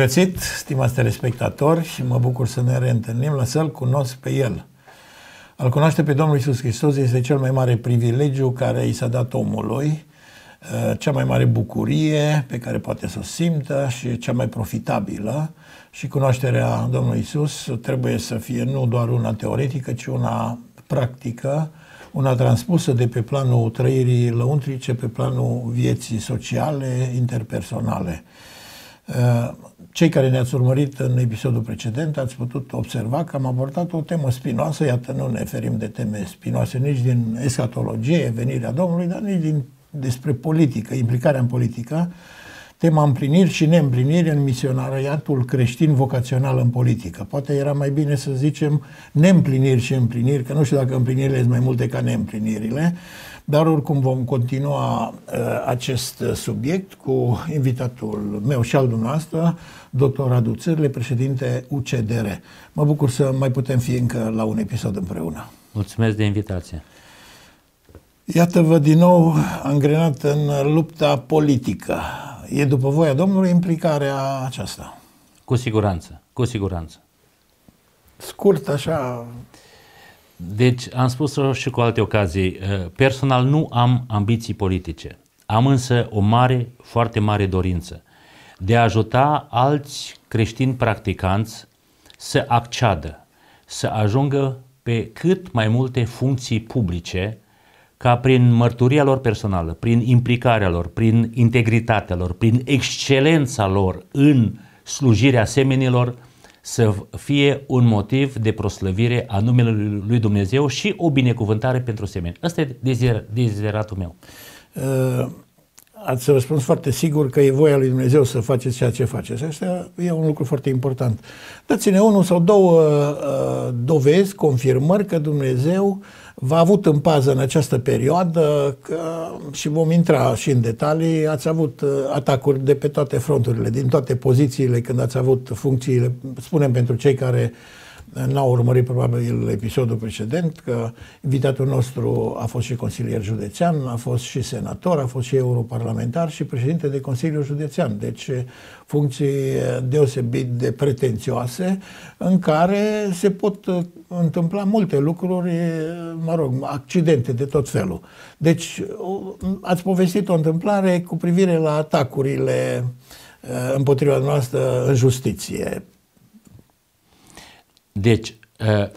găsit, stimați telespectatori, și mă bucur să ne reîntâlnim la să-L cunosc pe El. Al cunoaște pe Domnul Isus Hristos este cel mai mare privilegiu care i s-a dat omului, eh, cea mai mare bucurie pe care poate să o simtă și cea mai profitabilă. Și cunoașterea Domnului Isus trebuie să fie nu doar una teoretică, ci una practică, una transpusă de pe planul trăirii lăuntrice, pe planul vieții sociale, interpersonale. Eh, cei care ne-ați urmărit în episodul precedent ați putut observa că am abordat o temă spinoasă, iată, nu ne ferim de teme spinoase nici din escatologie, venirea Domnului, dar nici din, despre politică, implicarea în politică, tema împliniri și neîmpliniri în misionariatul creștin vocațional în politică. Poate era mai bine să zicem neîmpliniri și împliniri, că nu știu dacă împlinirile sunt mai multe ca neîmplinirile, dar oricum vom continua uh, acest uh, subiect cu invitatul meu și al dumneavoastră, dr. Radu Țările, președinte UCDR. Mă bucur să mai putem fi încă la un episod împreună. Mulțumesc de invitație. Iată-vă din nou angrenat în lupta politică. E după voia Domnului implicarea aceasta? Cu siguranță, cu siguranță. Scurt, așa, deci, am spus-o și cu alte ocazii, uh, personal nu am ambiții politice. Am însă o mare, foarte mare dorință de a ajuta alți creștini practicanți să acceadă, să ajungă pe cât mai multe funcții publice ca prin mărturia lor personală, prin implicarea lor, prin integritatea lor, prin excelența lor în slujirea semenilor, să fie un motiv de proslăvire a numelui lui Dumnezeu și o binecuvântare pentru semeni. Ăsta e dezir, dezideratul meu. Uh, ați răspuns foarte sigur că e voia lui Dumnezeu să faceți ceea ce faceți. Asta e un lucru foarte important. Dați-ne unul sau două uh, dovezi, confirmări că Dumnezeu uh, v-a avut în pază în această perioadă că, și vom intra și în detalii. Ați avut uh, atacuri de pe toate fronturile, din toate pozițiile, când ați avut funcțiile, spunem pentru cei care uh, n-au urmărit probabil episodul precedent, că invitatul nostru a fost și consilier județean, a fost și senator, a fost și europarlamentar și președinte de Consiliul Județean. Deci uh, funcții deosebit de pretențioase în care se pot întâmpla multe lucruri, mă rog, accidente de tot felul. Deci, ați povestit o întâmplare cu privire la atacurile împotriva noastră în justiție. Deci,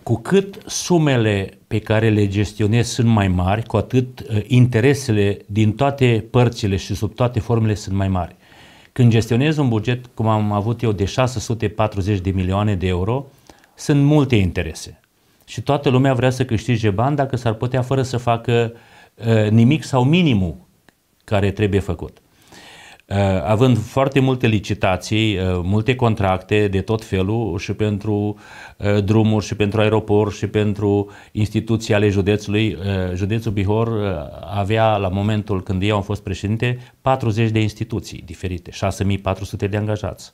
cu cât sumele pe care le gestionez sunt mai mari, cu atât interesele din toate părțile și sub toate formele sunt mai mari. Când gestionez un buget, cum am avut eu, de 640 de milioane de euro, sunt multe interese și toată lumea vrea să câștige bani dacă s-ar putea fără să facă uh, nimic sau minimul care trebuie făcut. Uh, având foarte multe licitații, uh, multe contracte de tot felul și pentru uh, drumuri și pentru aeroport și pentru instituții ale județului, uh, județul Bihor uh, avea la momentul când eu am fost președinte 40 de instituții diferite, 6400 de angajați.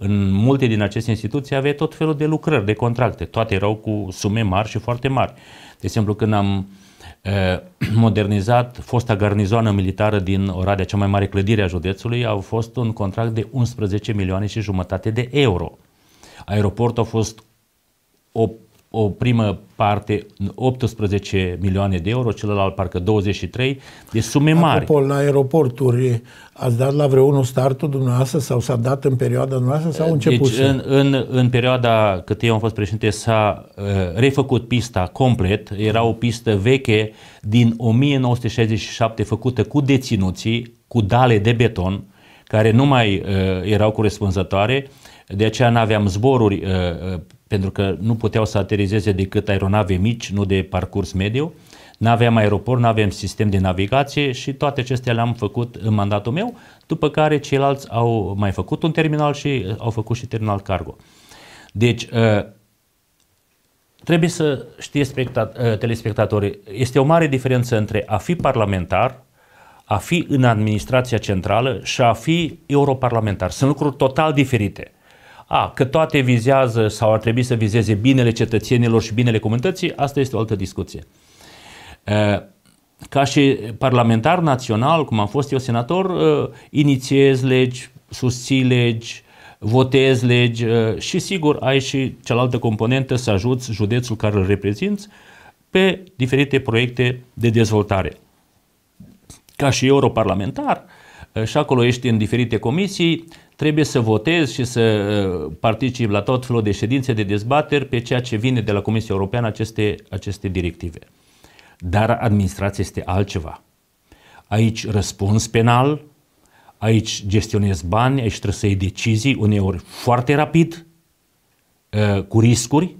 În multe din aceste instituții aveai tot felul de lucrări, de contracte. Toate erau cu sume mari și foarte mari. De exemplu, când am eh, modernizat fosta garnizoană militară din Oradea, cea mai mare clădire a județului, au fost un contract de 11 milioane și jumătate de euro. Aeroportul a fost o o primă parte 18 milioane de euro, celălalt parcă 23, de deci sume mari. Apropo, la aeroporturi ați dat la vreunul startul dumneavoastră sau s-a dat în perioada dumneavoastră sau deci început? Deci în, în, în perioada cât eu am fost președinte s-a uh, refăcut pista complet, era o pistă veche din 1967 făcută cu deținuții, cu dale de beton, care nu mai uh, erau corespunzătoare, de aceea nu aveam zboruri uh, uh pentru că nu puteau să aterizeze decât aeronave mici, nu de parcurs mediu. Nu aveam aeroport, nu aveam sistem de navigație și toate acestea le-am făcut în mandatul meu, după care ceilalți au mai făcut un terminal și au făcut și terminal cargo. Deci, uh, trebuie să știe spectat, uh, telespectatorii, este o mare diferență între a fi parlamentar, a fi în administrația centrală și a fi europarlamentar. Sunt lucruri total diferite. A, că toate vizează sau ar trebui să vizeze binele cetățenilor și binele comunității, asta este o altă discuție. Ca și parlamentar național, cum am fost eu senator, inițiez legi, susții legi, votez legi și sigur ai și cealaltă componentă să ajuți județul care îl reprezinți pe diferite proiecte de dezvoltare. Ca și europarlamentar, și acolo ești în diferite comisii, trebuie să votez și să uh, particip la tot felul de ședințe de dezbateri pe ceea ce vine de la Comisia Europeană aceste, aceste directive. Dar administrația este altceva. Aici răspuns penal, aici gestionez bani, aici trebuie să iei decizii, uneori foarte rapid, uh, cu riscuri,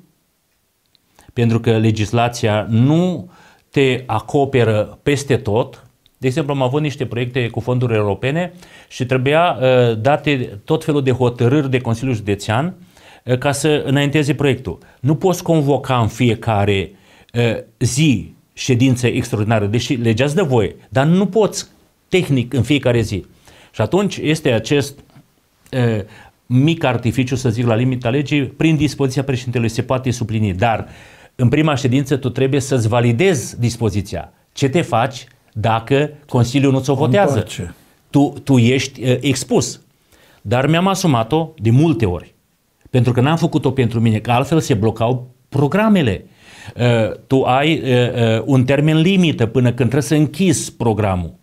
pentru că legislația nu te acoperă peste tot, de exemplu, am avut niște proiecte cu fonduri europene și trebuia uh, date tot felul de hotărâri de Consiliul Județean uh, ca să înainteze proiectul. Nu poți convoca în fiecare uh, zi ședință extraordinară, deși legea îți dă voie, dar nu poți tehnic în fiecare zi. Și atunci este acest mic artificiu, să zic, la limita legii, prin dispoziția președintelui se poate suplini, dar în prima ședință tu trebuie să-ți validezi dispoziția. Ce te faci? dacă Consiliul nu ți-o votează. Tu, tu ești uh, expus. Dar mi-am asumat-o de multe ori. Pentru că n-am făcut-o pentru mine, că altfel se blocau programele. Uh, tu ai uh, uh un termen limită până când trebuie să închizi programul.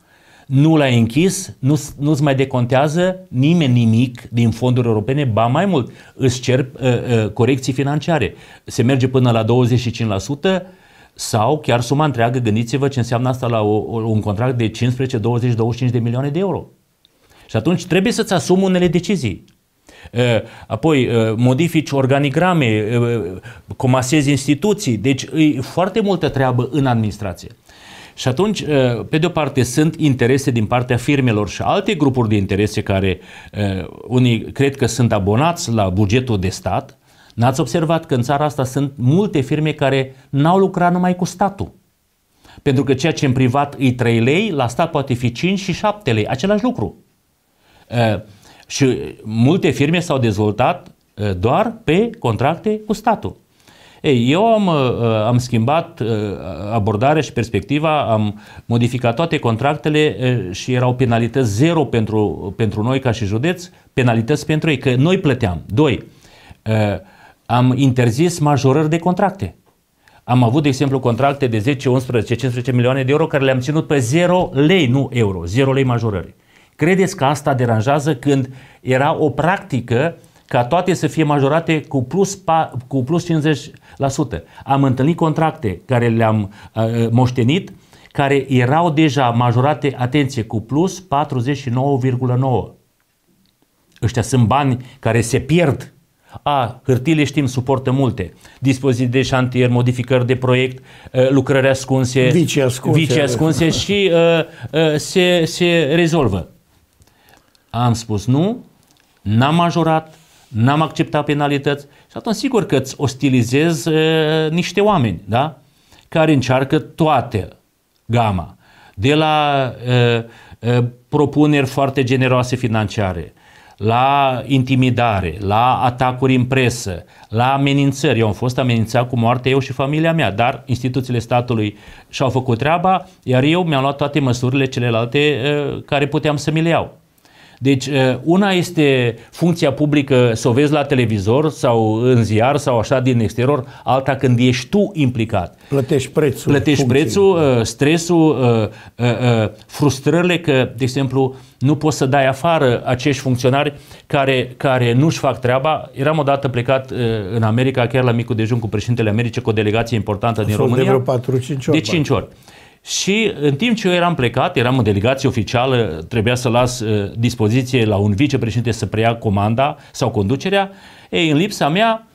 Nu l-ai închis, nu, nu-ți mai decontează nimeni nimic din fonduri europene, ba mai mult, îți cer uh, uh, corecții financiare. Se merge până la 25%, sau chiar suma întreagă, gândiți-vă ce înseamnă asta la o, un contract de 15, 20, 25 de milioane de euro. Și atunci trebuie să-ți asumi unele decizii. Apoi modifici organigrame, comasezi instituții, deci e foarte multă treabă în administrație. Și atunci, pe de o parte, sunt interese din partea firmelor și alte grupuri de interese care unii cred că sunt abonați la bugetul de stat, N-ați observat că în țara asta sunt multe firme care n-au lucrat numai cu statul. Pentru că ceea ce în privat e 3 lei, la stat poate fi 5 și 7 lei, același lucru. și multe firme s-au dezvoltat doar pe contracte cu statul. Ei, eu am, am schimbat abordarea și perspectiva, am modificat toate contractele și erau penalități zero pentru, pentru noi ca și județ, penalități pentru ei, că noi plăteam. Doi, am interzis majorări de contracte. Am avut, de exemplu, contracte de 10, 11, 15 milioane de euro care le-am ținut pe 0 lei, nu euro, 0 lei majorări. Credeți că asta deranjează când era o practică ca toate să fie majorate cu plus, cu plus 50%. Am întâlnit contracte care le-am uh, moștenit, care erau deja majorate, atenție, cu plus 49,9. Ăștia sunt bani care se pierd a, hârtile știm suportă multe. Dispoziții de șantier, modificări de proiect, lucrări ascunse, vicii ascunse, vicii ascunse și a, se, se rezolvă. Am spus nu, n-am majorat, n-am acceptat penalități și atunci sigur că îți ostilizez a, niște oameni, da? Care încearcă toate gama. De la a, propuneri foarte generoase financiare, la intimidare, la atacuri în presă, la amenințări. Eu am fost amenințat cu moarte eu și familia mea, dar instituțiile statului și-au făcut treaba, iar eu mi-am luat toate măsurile celelalte eh, care puteam să mi le iau. Deci eh, una este funcția publică să o vezi la televizor sau în ziar sau așa din exterior, alta când ești tu implicat. Plătești prețul. Plătești funcție. prețul, eh, stresul, eh, frustrările că, de exemplu, nu poți să dai afară acești funcționari care, care nu-și fac treaba. Eram odată plecat în America, chiar la micul dejun cu președintele Americii, cu o delegație importantă din România. De vreo 4-5 ori. De 5 ori. Și în timp ce eu eram plecat, eram în delegație oficială, trebuia să las uh, dispoziție la un vicepreședinte să preia comanda sau conducerea, ei, în lipsa mea,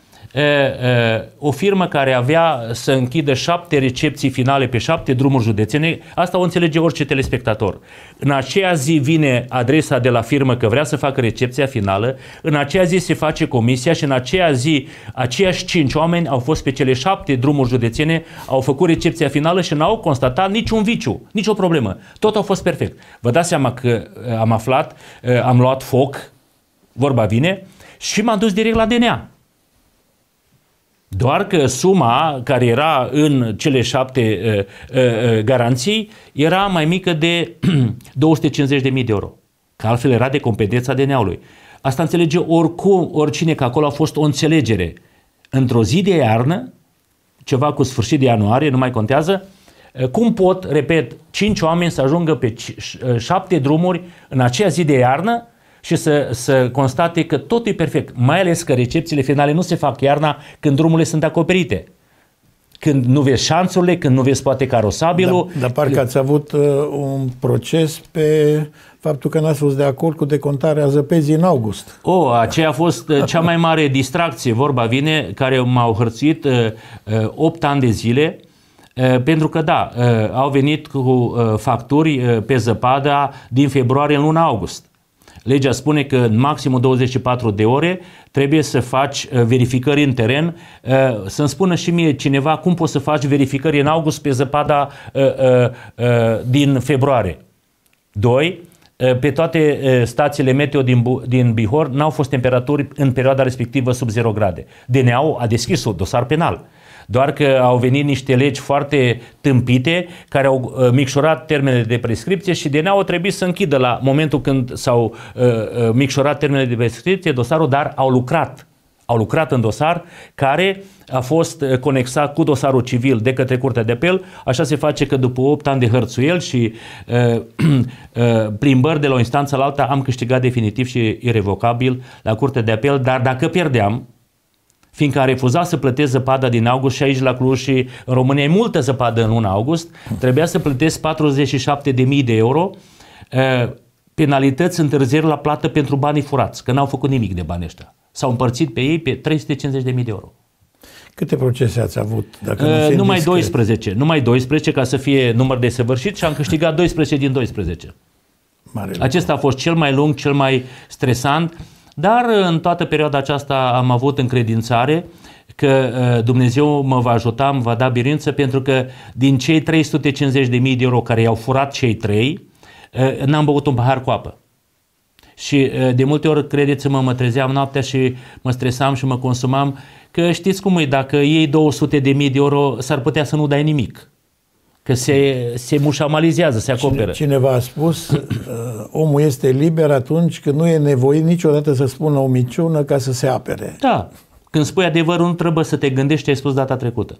o firmă care avea să închidă șapte recepții finale pe șapte drumuri județene, asta o înțelege orice telespectator. În aceea zi vine adresa de la firmă că vrea să facă recepția finală, în aceea zi se face comisia și în aceea zi aceiași cinci oameni au fost pe cele șapte drumuri județene, au făcut recepția finală și n-au constatat niciun viciu, nicio problemă. Tot a fost perfect. Vă dați seama că am aflat, am luat foc, vorba vine, și m-am dus direct la DNA. Doar că suma care era în cele șapte uh, uh, uh garanții era mai mică de 250.000 de euro, că altfel era de competența DNA-ului. Asta înțelege oricum, oricine, că acolo a fost o înțelegere. Într-o zi de iarnă, ceva cu sfârșit de ianuarie, nu mai contează, uh, cum pot, repet, cinci oameni să ajungă pe uh, șapte drumuri în aceea zi de iarnă și să, să constate că totul e perfect, mai ales că recepțiile finale nu se fac iarna când drumurile sunt acoperite. Când nu vezi șanțurile, când nu vezi poate carosabilul. Dar, dar parcă ați avut uh, un proces pe faptul că n-ați fost de acord cu decontarea zăpezii în august. O, oh, aceea a fost uh, cea mai mare distracție, vorba vine, care m-au hărțuit uh, uh, 8 ani de zile, uh, pentru că da, uh, au venit cu facturi pe zăpada din februarie în luna august. Legea spune că în maximum 24 de ore trebuie să faci uh, verificări în teren. Uh, să-mi spună și mie cineva cum poți să faci verificări în august pe zăpada uh, din februarie. 2. Pe toate stațiile meteo din, din Bihor n-au fost temperaturi în perioada respectivă sub 0 grade. DNA-ul a deschis un dosar penal. Doar că au venit niște legi foarte tâmpite care au uh, micșorat termenele de prescripție și de au trebuit să închidă la momentul când s-au uh, uh, micșorat termenele de prescripție dosarul, dar au lucrat au lucrat în dosar care a fost uh, conexat cu dosarul civil de către Curtea de Apel. Așa se face că după 8 ani de hărțuiel și uh, uh, plimbări de la o instanță la alta am câștigat definitiv și irrevocabil la Curtea de Apel, dar dacă pierdeam, fiindcă a refuzat să plătesc zăpada din august și aici la Cluj și în România e multă zăpadă în luna august, trebuia să plătesc 47.000 de euro penalități întârzieri la plată pentru banii furați, că n-au făcut nimic de bani ăștia. S-au împărțit pe ei pe 350.000 de euro. Câte procese ați avut? Dacă nu numai discret? 12. Numai 12 ca să fie număr de săvârșit și am câștigat 12 din 12. Mare Acesta lucru. a fost cel mai lung, cel mai stresant dar uh, în toată perioada aceasta am avut încredințare că uh, Dumnezeu mă va ajuta, îmi va da birință, pentru că din cei 350.000 de euro care i-au furat cei trei, uh, n-am băut un pahar cu apă. Și de multe ori, credeți-mă, mă trezeam noaptea și mă stresam și mă consumam, că știți cum e, dacă iei 200 de mii de euro, s-ar putea să nu dai nimic. Că se, se mușamalizează, se acoperă. Cineva a spus, uh, omul este liber atunci când nu e nevoit niciodată să spună o miciună ca să se apere. Da. Când spui adevărul, nu trebuie să te gândești ce ai spus data trecută.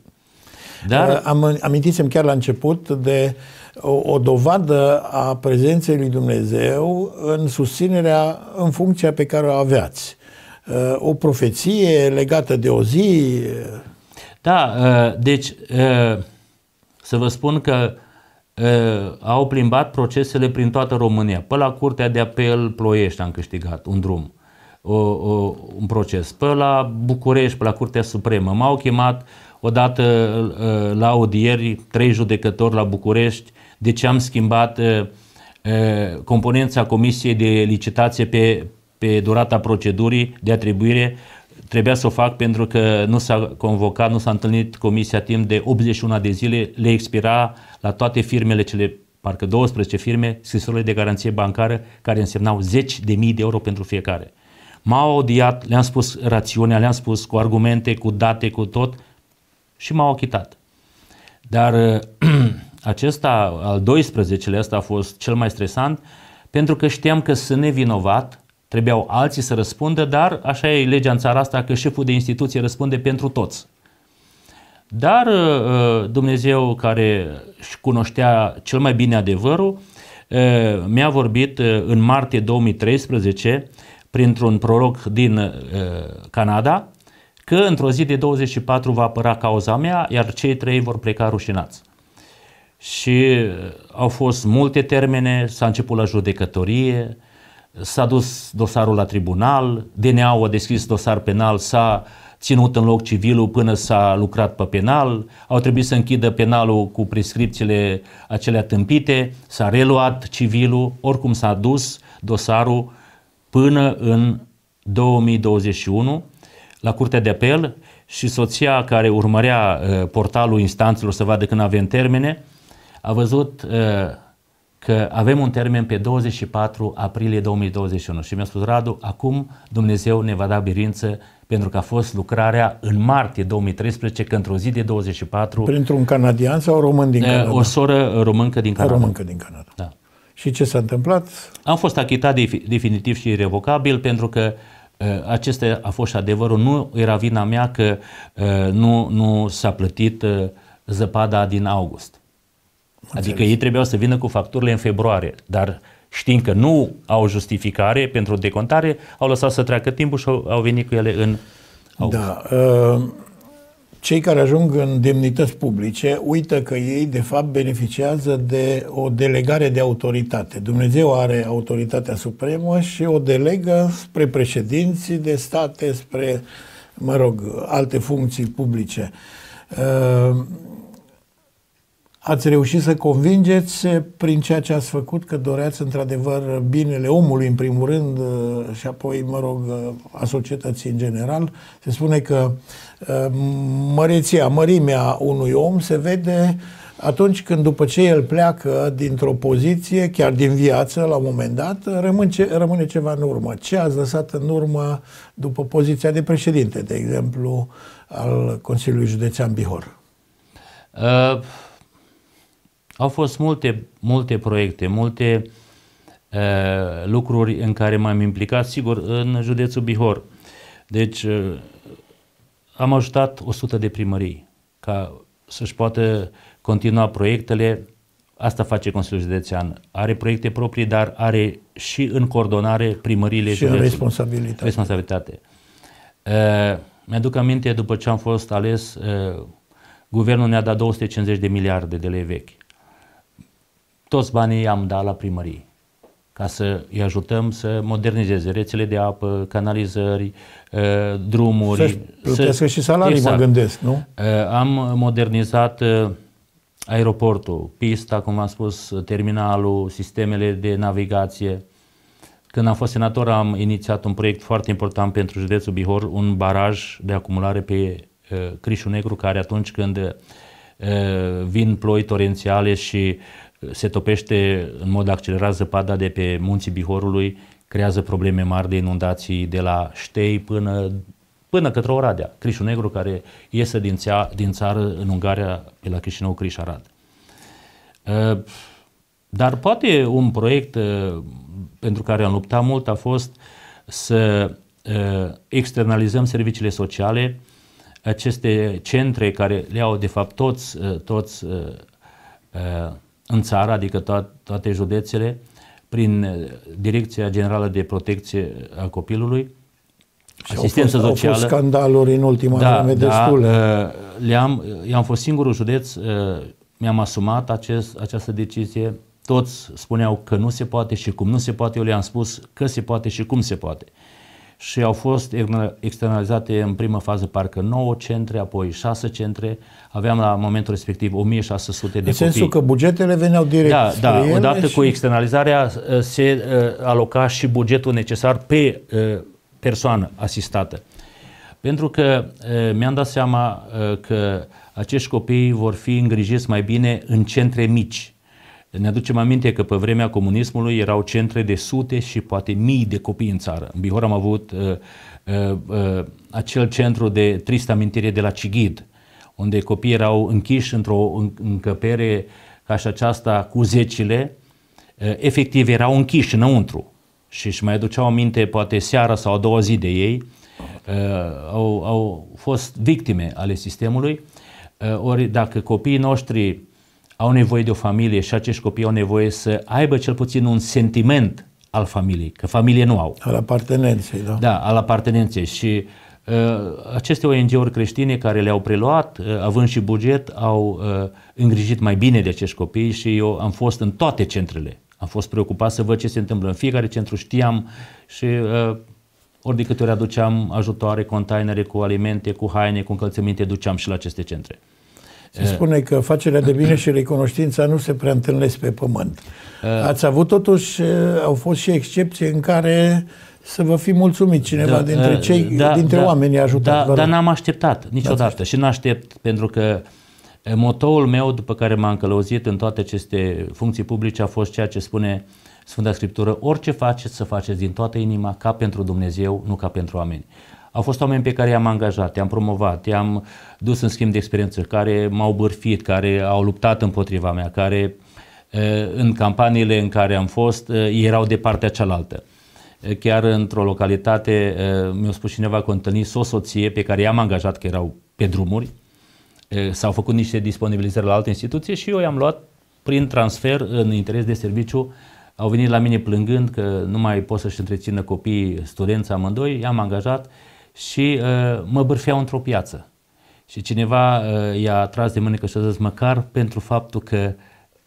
Dar... Uh, am, amintisem chiar la început de o, o dovadă a prezenței lui Dumnezeu în susținerea, în funcția pe care o aveați. Uh, o profeție legată de o zi. Da, deci să vă spun că uh, au plimbat procesele prin toată România. Pe la Curtea de Apel Ploiești am câștigat un drum, o, o, un proces. Pe la București, pe la Curtea Supremă. M-au chemat odată uh, la audieri trei judecători la București de ce am schimbat uh, uh, componența Comisiei de Licitație pe, pe durata procedurii de atribuire Trebuia să o fac pentru că nu s-a convocat, nu s-a întâlnit comisia timp de 81 de zile, le expira la toate firmele cele parcă 12 firme, scrisorile de garanție bancară care însemnau 10 de mii de euro pentru fiecare. M-au audiat, le-am spus rațiunea, le-am spus cu argumente, cu date, cu tot și m-au achitat. Dar acesta, al 12-lea, a fost cel mai stresant pentru că știam că sunt nevinovat, Trebuiau alții să răspundă, dar așa e legea în țara asta că șeful de instituție răspunde pentru toți. Dar uh, uh, Dumnezeu care își cunoștea cel mai bine adevărul, uh, mi-a vorbit în martie 2013 printr-un proroc din Canada că într-o zi de 24 va apăra cauza mea, iar cei trei vor pleca rușinați. Și au fost multe termene, s-a început la judecătorie, S-a dus dosarul la tribunal, DNA-ul a deschis dosar penal, s-a ținut în loc civilul până s-a lucrat pe penal, au trebuit să închidă penalul cu prescripțiile acelea tâmpite, s-a reluat civilul, oricum s-a dus dosarul până în 2021 la Curtea de Apel și soția care urmărea uh, portalul instanțelor să vadă când avem termene, a văzut uh, că avem un termen pe 24 aprilie 2021 și mi-a spus Radu, acum Dumnezeu ne va da birință pentru că a fost lucrarea în martie 2013, că într-o zi de 24... Printr-un canadian sau român din eh, Canada? O soră româncă din Canada. O româncă din Canada. Da. Și ce s-a întâmplat? Am fost achitat definitiv și irrevocabil pentru că eh, acesta a fost adevărul. Nu era vina mea că eh, nu, nu s-a plătit zăpada din august. Adică ei trebuiau să vină cu facturile în februarie, dar știind că nu au justificare pentru decontare, au lăsat să treacă timpul și au, au venit cu ele în august. Da. Ă, cei care ajung în demnități publice uită că ei, de fapt, beneficiază de o delegare de autoritate. Dumnezeu are autoritatea supremă și o delegă spre președinții de state, spre, mă rog, alte funcții publice. Ă, ați reușit să convingeți prin ceea ce ați făcut că doreați într-adevăr binele omului în primul rând uh, și apoi, mă rog, uh, a societății în general. Se spune că uh, măreția, mărimea unui om se vede atunci când după ce el pleacă dintr-o poziție, chiar din viață, la un moment dat, rămâne, rămâne ceva în urmă. Ce ați lăsat în urmă după poziția de președinte, de exemplu, al Consiliului Județean Bihor? Uh au fost multe, multe proiecte, multe uh, lucruri în care m-am implicat, sigur, în județul Bihor. Deci uh, am ajutat 100 de primării ca să-și poată continua proiectele. Asta face Consiliul Județean. Are proiecte proprii, dar are și în coordonare primările și responsabilitate. responsabilitate. Uh, mi-aduc aminte, după ce am fost ales, uh, guvernul ne-a dat 250 de miliarde de lei vechi toți banii am dat la primărie ca să îi ajutăm să modernizeze rețele de apă, canalizări, uh, drumuri. Să-și plătească să... și salarii, exact. mă gândesc, nu? Uh, am modernizat uh, aeroportul, pista, cum am spus, terminalul, sistemele de navigație. Când am fost senator am inițiat un proiect foarte important pentru județul Bihor, un baraj de acumulare pe Crișul Negru, care atunci când vin ploi torențiale și se topește în mod accelerat zăpada de pe munții Bihorului, creează probleme mari de inundații de la Ștei până, până către Oradea, Crișul Negru care iese din, țea, din țară în Ungaria pe la Chișinău, Criș, Arad. Ă, dar poate un proiect ă, pentru care am luptat mult a fost să ă, externalizăm serviciile sociale, aceste centre care le au de fapt toți, toți în țară, adică to- toate județele, prin eh, Direcția Generală de Protecție a Copilului, și asistență au fost, socială. Au fost scandaluri în ultima da, vreme da, destule. Eh, le-am, eh, am fost singurul județ, mi-am asumat acest, această decizie. Toți spuneau că nu se poate și cum nu se poate. Eu le-am spus că se poate și cum se poate. Uh, și au fost externalizate în primă fază parcă 9 centre, apoi 6 centre. Aveam la momentul respectiv 1600 de în copii. În sensul că bugetele veneau direct Da, da odată și... cu externalizarea uh, se uh, aloca și bugetul necesar pe uh, persoană asistată. Pentru că mi-am dat seama că acești copii vor fi îngrijiți mai bine în centre mici ne aducem aminte că pe vremea comunismului erau centre de sute și poate mii de copii în țară. În Bihor am avut uh, uh, uh, acel centru de tristă amintire de la Cigid, unde copiii erau închiși într-o încăpere ca și aceasta cu zecile, uh, efectiv erau închiși înăuntru și își mai aduceau aminte poate seara sau a doua zi de ei, uh, au, au fost victime ale sistemului. Uh, ori dacă copiii noștri au nevoie de o familie și acești copii au nevoie să aibă cel puțin un sentiment al familiei, că familie nu au. Al apartenenței, da. Da, al apartenenței și uh, aceste ONG-uri creștine care le-au preluat, uh, având și buget, au uh, îngrijit mai bine de acești copii și eu am fost în toate centrele. Am fost preocupat să văd ce se întâmplă în fiecare centru, știam și uh, ori de câte ori aduceam ajutoare, containere cu alimente, cu haine, cu încălțăminte, duceam și la aceste centre. Se spune că facerea de bine și recunoștința nu se prea întâlnesc pe pământ. Uh. Ați avut totuși, uh, au fost și excepții în care să vă fi mulțumit cineva da, dintre uh, cei, da, dintre da, oamenii ajutat. Da, dar n-am așteptat niciodată și n aștept pentru că motoul meu după care m-am călăuzit în toate aceste funcții publice a fost ceea ce spune Sfânta Scriptură, orice faceți să faceți din toată inima ca pentru Dumnezeu, nu ca pentru oameni. Au fost oameni pe care i-am angajat, i-am promovat, i-am dus în schimb de experiență, care m-au bârfit, care au luptat împotriva mea, care în campaniile în care am fost erau de partea cealaltă. Chiar într-o localitate mi-a spus cineva că a întâlnit o soție pe care i-am angajat că erau pe drumuri, s-au făcut niște disponibilizări la alte instituții și eu i-am luat prin transfer în interes de serviciu au venit la mine plângând că nu mai pot să-și întrețină copiii, studenți amândoi, i-am angajat, și uh, mă bârfeau într-o piață. Și cineva uh, i-a tras de mânecă și a zis, măcar pentru faptul că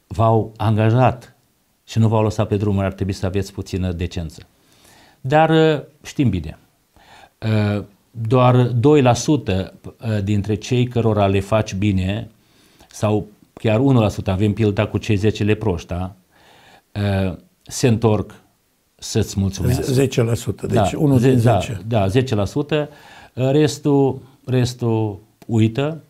v-au angajat și nu v-au lăsat pe drumuri, ar trebui să aveți puțină decență. Dar uh, știm bine, uh, doar 2% uh, dintre cei cărora le faci bine, sau chiar 1%, avem pilda cu cei 10 leproști, da? Uh, se întorc să-ți mulțumească. 10%, deci unul da, unul din 10. Da, da, 10%. Uh, restul, restul uită,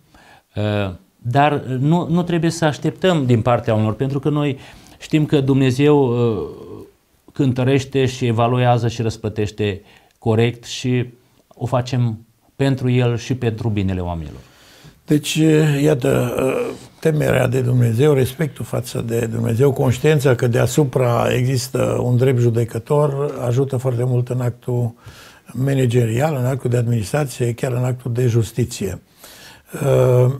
uh, dar nu, nu trebuie să așteptăm din partea unor, pentru că noi știm că Dumnezeu uh, cântărește și evaluează și răspătește corect și o facem pentru El și pentru binele oamenilor. Deci, iată, temerea de Dumnezeu, respectul față de Dumnezeu, conștiința că deasupra există un drept judecător, ajută foarte mult în actul managerial, în actul de administrație, chiar în actul de justiție. Uh,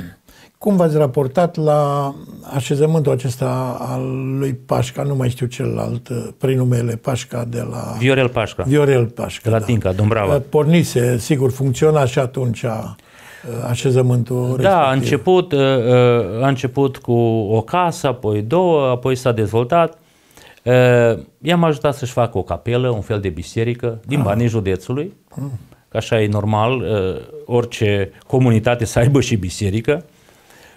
cum v-ați raportat la așezământul acesta al lui Pașca, nu mai știu celălalt uh, prin numele Pașca de la... Viorel Pașca. Viorel Pașca, De la da. Tinca, Dumbrava. Uh, pornise, sigur, funcționa și atunci... A Uh, așezământul respectiv. Da, a început, uh, uh, a început cu o casă, apoi două, apoi s-a dezvoltat. I-am ajutat să-și facă o capelă, un fel de biserică, din ah. banii județului, ah. că așa e normal, orice comunitate să aibă și biserică.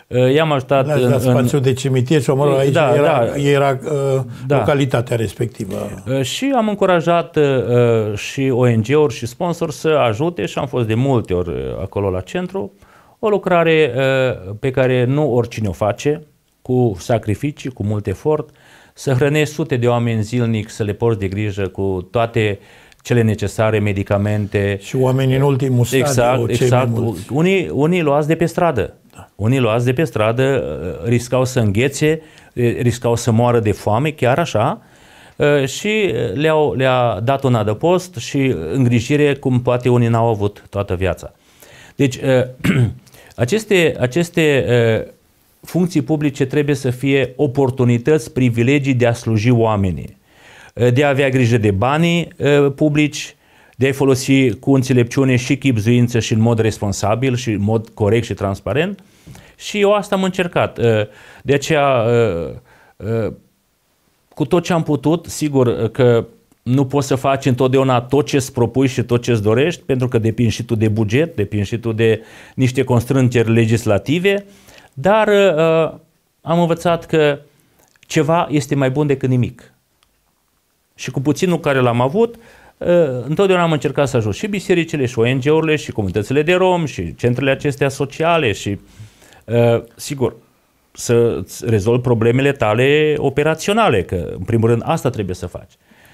Uh, i-am ajutat... la la în, spațiu de cimitir și omorul aici da, era, da, era uh, da. localitatea respectivă. Uh, și am încurajat și ONG-uri și sponsori să ajute și am fost de multe ori acolo la centru. O lucrare pe care nu oricine o face, cu sacrificii, cu mult efort, să hrănești sute de oameni zilnic, să le porți de grijă cu toate cele necesare, medicamente. Și oamenii în ultimul stadiu. Exact, exact. Unii, unii luați de pe stradă Exact. Unii luați de pe stradă uh, uh, riscau să înghețe, uh, riscau să moară de foame, chiar așa, și le-au, le-a dat un adăpost și îngrijire cum poate unii n-au avut toată viața. Deci, aceste, aceste funcții publice trebuie să fie oportunități, privilegii de a sluji oamenii, de a avea grijă de banii publici, de a folosi cu înțelepciune și chipzuință și în mod responsabil și în mod corect și transparent. Și eu asta am încercat. Uh, de aceea, uh, uh, cu tot ce am putut, sigur că nu poți să faci întotdeauna tot ce îți propui și tot ce îți dorești, pentru că depinzi și tu de buget, depinzi și tu de niște constrângeri legislative, dar am învățat că ceva este mai bun decât nimic. Și cu puținul care l-am avut, uh, Eh, întotdeauna am încercat să ajut și bisericile, și ONG-urile, și comunitățile de rom, și centrele acestea sociale, și eh, sigur, să rezolvi problemele tale operaționale, că în primul rând asta trebuie să faci.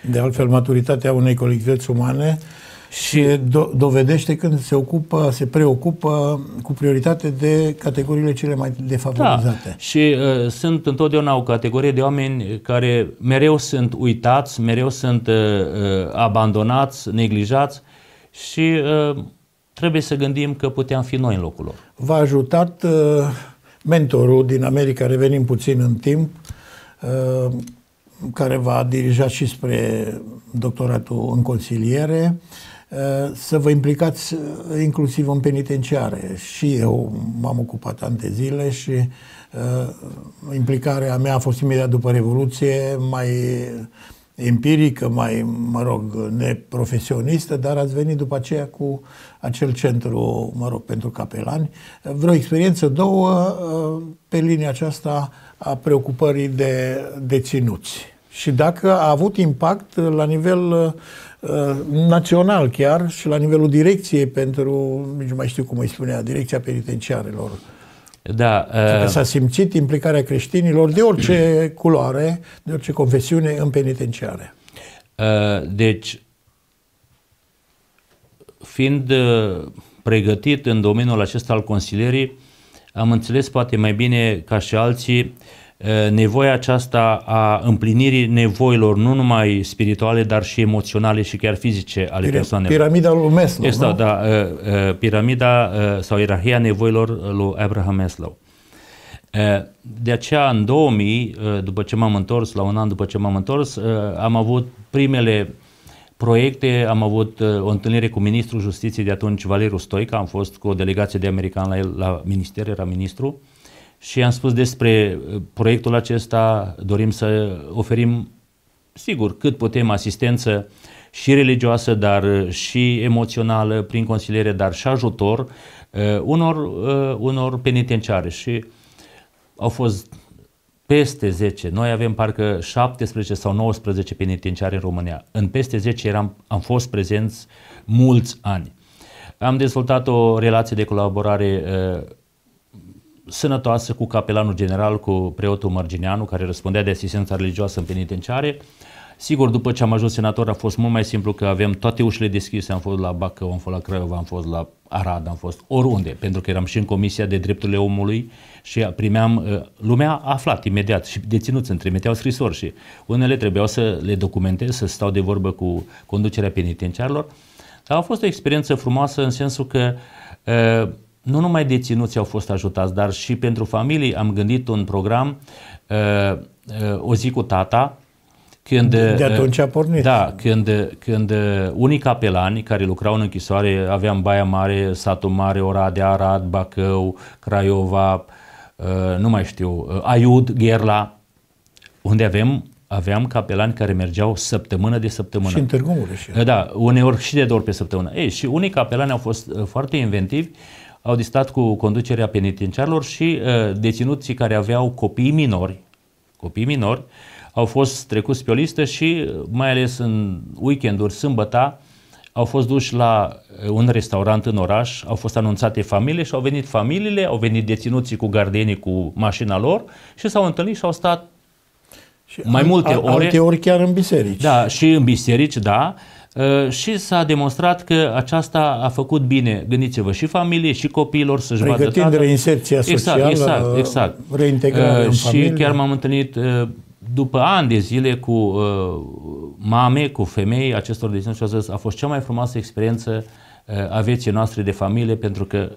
De altfel, maturitatea unei colectivități umane și do- dovedește când se ocupă, se preocupă cu prioritate de categoriile cele mai defavorizate. Da. Și uh, sunt întotdeauna o categorie de oameni care mereu sunt uitați, mereu sunt uh, uh abandonați, neglijați și uh, trebuie să gândim că puteam fi noi în locul lor. V-a ajutat uh, mentorul din America, revenim puțin în timp, uh, care v-a dirijat și spre doctoratul în consiliere. Uh, Eh, să vă implicați eh, inclusiv în penitenciare. Și eu m-am ocupat ani de zile și uh, implicarea mea a fost imediat după Revoluție mai empirică, mai, mă rog, neprofesionistă, dar ați venit după aceea cu acel centru, mă rog, pentru capelani. Vreo experiență, două, pe linia aceasta a preocupării de deținuți. Și dacă a avut impact la nivel uh, Uh, național chiar și la nivelul direcției pentru, nici mai știu cum îi spunea, direcția penitenciarelor. Da, uh... S-a simțit implicarea creștinilor de orice culoare, de orice confesiune în penitenciare. Uh, deci, fiind uh, pregătit în domeniul acesta al consilierii, am înțeles poate mai bine ca și alții Eh, nevoia aceasta a împlinirii nevoilor nu numai spirituale, dar și emoționale și chiar fizice ale Pir- persoanelor. Piramida lui Maslow, Este, nu? da, eh, eh, piramida sau ierarhia nevoilor lui Abraham Maslow. De aceea, în 2000, după ce m-am întors, la un an după ce m-am întors, am avut primele proiecte, am avut o întâlnire cu ministrul justiției de atunci, Valeriu Stoica, am fost cu o delegație de american la el, la minister, era ministru, și am spus despre uh, proiectul acesta, dorim să oferim, sigur, cât putem asistență și religioasă, dar uh, și emoțională, prin consiliere, dar și ajutor uh, unor, uh, unor penitenciare. Și au fost peste 10, noi avem parcă 17 sau 19 penitenciare în România. În peste 10 eram, am fost prezenți mulți ani. Am dezvoltat o relație de colaborare uh, sănătoasă cu capelanul general, cu preotul Mărgineanu, care răspundea de asistența religioasă în penitenciare. Sigur, după ce am ajuns senator a fost mult mai simplu că avem toate ușile deschise, am fost la Bacău, am fost la Craiova, am fost la Arad, am fost oriunde, pentru că eram și în Comisia de Drepturile Omului și primeam, uh, lumea aflat imediat și deținuți îmi trimiteau scrisori și unele trebuiau să le documentez, să stau de vorbă cu conducerea penitenciarilor. Dar a fost o experiență frumoasă în sensul că uh, nu numai deținuți au fost ajutați, dar și pentru familii am gândit un program, uh, uh, O zi cu tata, când, de uh, atunci a pornit. Da, când, când uh, unii capelani care lucrau în închisoare, aveam Baia Mare, Satul Mare, Oradea, Arad, Bacău, Craiova, uh, nu mai știu, Aiud, Gherla, unde avem aveam capelani care mergeau săptămână de săptămână. Și în Târgu Mureș. Da, uneori și de două ori pe săptămână. Ei, și unii capelani au fost foarte inventivi au distat cu conducerea penitenciarilor și uh, deținuții care aveau copii minori, copii minori, au fost trecuți pe o listă și uh, mai ales în weekenduri, sâmbăta, au fost duși la uh, un restaurant în oraș, au fost anunțate familii și au venit familiile, au venit deținuții cu gardenii cu mașina lor și s-au întâlnit și au stat și mai multe al, ore. Alte ori chiar în biserici. Da, și în biserici, da. Uh, Uh, și s-a demonstrat că aceasta a făcut bine, gândiți-vă, și familie, și copiilor să-și vadă Pregătind reinserția exact, socială, exact, exact, exact. reintegrarea uh, în Și familie. chiar m-am întâlnit uh, după ani de zile cu uh, mame, cu femei acestor deținuți și a zis, a fost cea mai frumoasă experiență uh, a vieții noastre de familie pentru că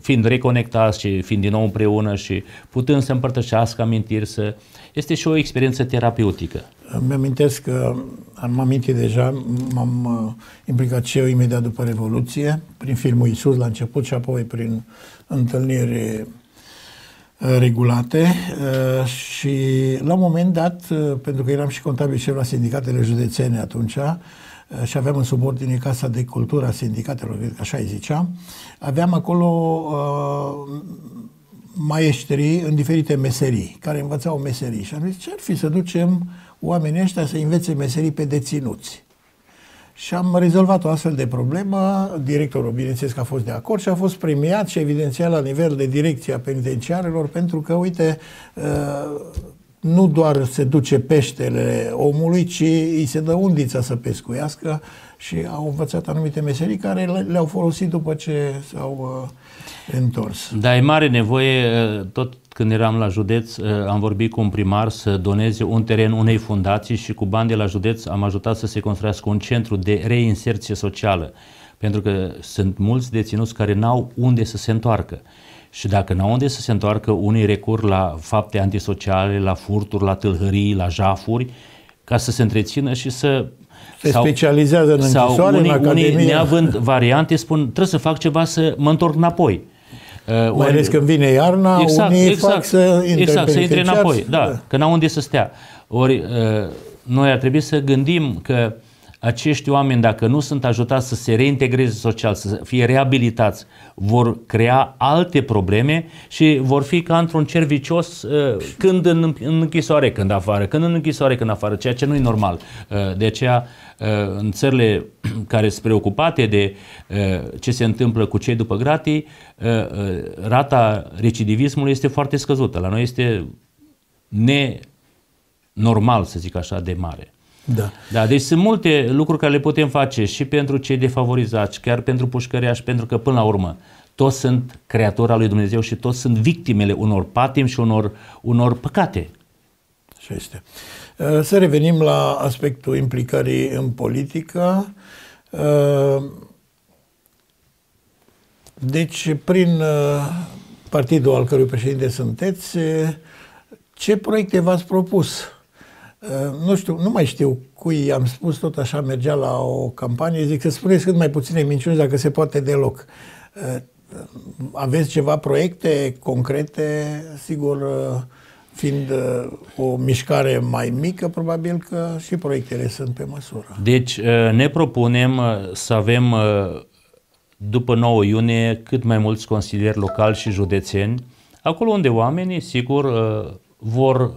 fiind reconectați și fiind din nou împreună și putând să împărtășească amintiri, să... este și o experiență terapeutică. Îmi amintesc că am amintit deja, m-am uh, implicat și eu imediat după Revoluție, prin filmul Isus la început și apoi prin întâlniri uh, regulate uh, și la un moment dat, pentru că eram și contabil șef la sindicatele județene atunci, și aveam în subordine Casa de Cultura Sindicatelor, cred că așa îi zicea, aveam acolo uh, maestri în diferite meserii, care învățau meserii. Și am zis, ce ar fi să ducem oamenii ăștia să învețe meserii pe deținuți? Și am rezolvat o astfel de problemă, directorul, bineînțeles că a fost de acord și a fost premiat și evidențial la nivel de direcția penitenciarelor, pentru că, uite, uh, nu doar se duce peștele omului, ci îi se dă undița să pescuiască și au învățat anumite meserii care le-au folosit după ce s-au uh, întors. Dar e mare nevoie, uh, tot când eram la județ, uh, am vorbit cu un primar să doneze un teren unei fundații și cu bani de la județ am ajutat să se construiască un centru de reinserție socială, pentru că sunt mulți deținuți care n-au unde să se întoarcă. Și dacă n-au unde să se întoarcă, unii recur la fapte antisociale, la furturi, la tâlhării, la jafuri, ca să se întrețină și să... Se sau, specializează în sau închisoare, unii, în academie. Unii, neavând variante, spun, trebuie să fac ceva să mă întorc înapoi. Uh, Mai ales când vine iarna, exact, unii exact, fac să intre Exact, să intre înapoi, da, da, că n-au unde să stea. Ori uh, noi ar trebui să gândim că uh, acești oameni, dacă nu sunt ajutați să se reintegreze social, să fie reabilitați, vor crea alte probleme și vor fi ca într-un cer vicios uh, când în, în închisoare, când afară, când în închisoare, când afară, ceea ce nu e normal. Uh, de aceea, uh, în țările care sunt preocupate de ce se întâmplă cu cei după gratii, rata recidivismului este foarte scăzută. La noi este ne normal, să zic așa, de mare. Da. da, deci sunt multe lucruri care le putem face și pentru cei defavorizați, chiar pentru pușcăriași, pentru că până la urmă toți sunt creatori al lui Dumnezeu și toți sunt victimele unor patim și unor, unor păcate. Așa este. Uh, să revenim la aspectul implicării în politică. Uh, deci, prin uh, partidul al cărui președinte sunteți, ce proiecte v-ați propus? Uh, nu știu, nu mai știu cui am spus, tot așa mergea la o campanie, zic să spuneți cât mai puține minciuni dacă se poate deloc. Uh, aveți ceva proiecte concrete, sigur, uh, fiind o mișcare mai mică, probabil că și proiectele sunt pe măsură. Deci ne propunem să avem după 9 iunie cât mai mulți consilieri locali și județeni, acolo unde oamenii, sigur, vor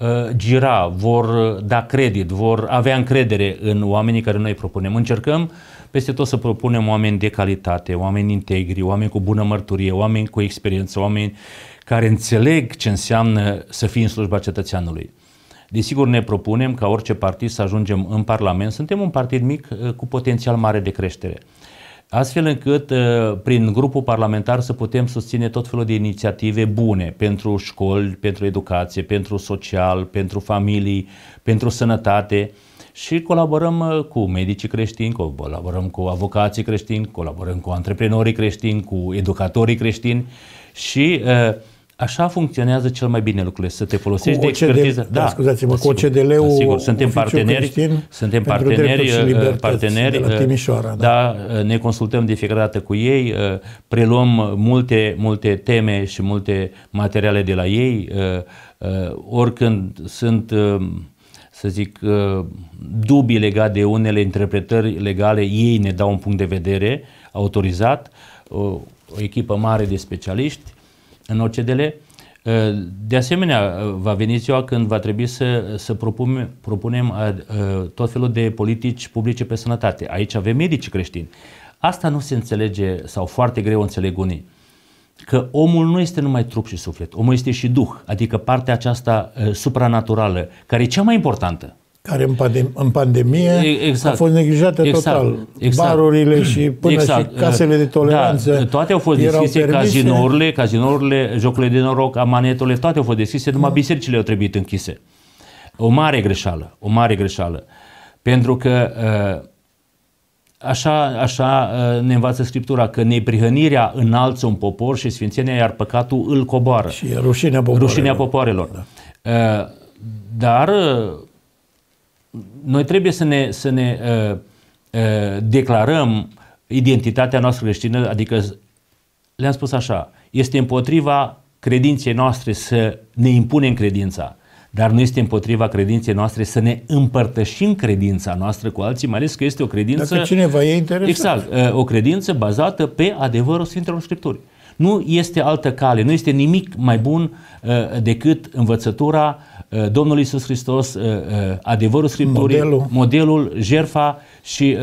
Uh, gira, vor uh, da credit, vor avea încredere în oamenii care noi propunem. Încercăm peste tot să propunem oameni de calitate, oameni integri, oameni cu bună mărturie, oameni cu experiență, oameni care înțeleg ce înseamnă să fii în slujba cetățeanului. Desigur, ne propunem ca orice partid să ajungem în Parlament. Suntem un partid mic uh, cu potențial mare de creștere astfel încât uh, prin grupul parlamentar să putem susține tot felul de inițiative bune pentru școli, pentru educație, pentru social, pentru familii, pentru sănătate și colaborăm uh, cu medicii creștini, colaborăm cu avocații creștini, colaborăm cu antreprenorii creștini, cu educatorii creștini și uh, Așa funcționează cel mai bine lucrurile, să te folosești cu OCD, de expertiză. Da, da scuzați-mă, cu OCDL-ul da, sigur, suntem parteneri, suntem parteneri, uh, parteneri de la uh, Timișoara, da. da, uh, ne consultăm de fiecare dată cu ei, preluăm multe, multe teme și multe materiale de la ei, oricând sunt să zic, dubii legate de unele interpretări legale, ei ne dau un punct de vedere autorizat, o, o echipă mare de specialiști în OCDL. Uh, de asemenea, uh, va veni ziua când va trebui să, să propun, propunem uh, tot felul de politici publice pe sănătate. Aici avem medici creștini. Asta nu se înțelege sau foarte greu înțeleg unii. Că omul nu este numai trup și suflet, omul este și duh, adică partea aceasta supranaturală, care e cea mai importantă care în, pandem- în pandemie exact. a fost neglijată exact. total. Exact. Barurile și până exact. și casele de da. toleranță. Da, toate au fost deschise, cazinourile, cazinourile, jocurile de noroc, amanetele, toate au fost deschise, numai da. bisericile au trebuit închise. O mare greșeală, o mare greșeală. Pentru că ă, așa, așa ă, ne învață Scriptura, că neprihănirea înalță un popor și sfințenia, iar păcatul îl coboară. Și rușinea poporilor. Rușinea popoarelor. Da. Ă, dar noi trebuie să ne, să ne uh, uh, declarăm identitatea noastră creștină, adică le-am spus așa, este împotriva credinței noastre să ne impunem credința, dar nu este împotriva credinței noastre să ne împărtășim credința noastră cu alții, mai ales că este o credință... Dacă cineva e interesat. Exact, uh, o credință bazată pe adevărul Sfintelor Scripturii. Nu este altă cale, nu este nimic mai bun uh, decât învățătura uh, domnului Isus Hristos, uh, adevărul Scripturii, modelul, modelul jerfa și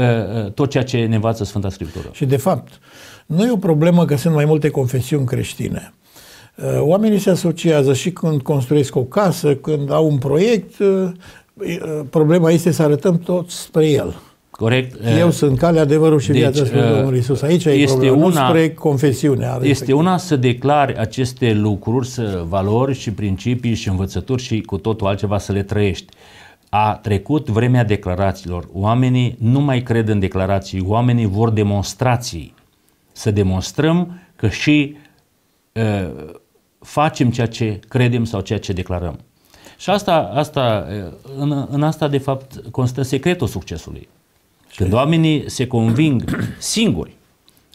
tot ceea ce ne învață Sfânta Scriptură. Și de fapt, nu e o problemă că sunt mai multe confesiuni creștine. Oamenii se asociază și când construiesc o casă, când au un proiect, problema este să arătăm tot spre el. Corect? Eu eh, sunt calea, adevărul și deci, viața, spre eh, Domnul Iisus. Aici este e problema, una, nu spre confesiunea. Este una să declari aceste lucruri, să valori și principii și învățături și cu totul altceva să le trăiești. A trecut vremea declarațiilor. Oamenii nu mai cred în declarații, oamenii vor demonstrații. Să demonstrăm că și uh, facem ceea ce credem sau ceea ce declarăm. Și asta, asta, în, în asta, de fapt, constă secretul succesului. Când oamenii se conving singuri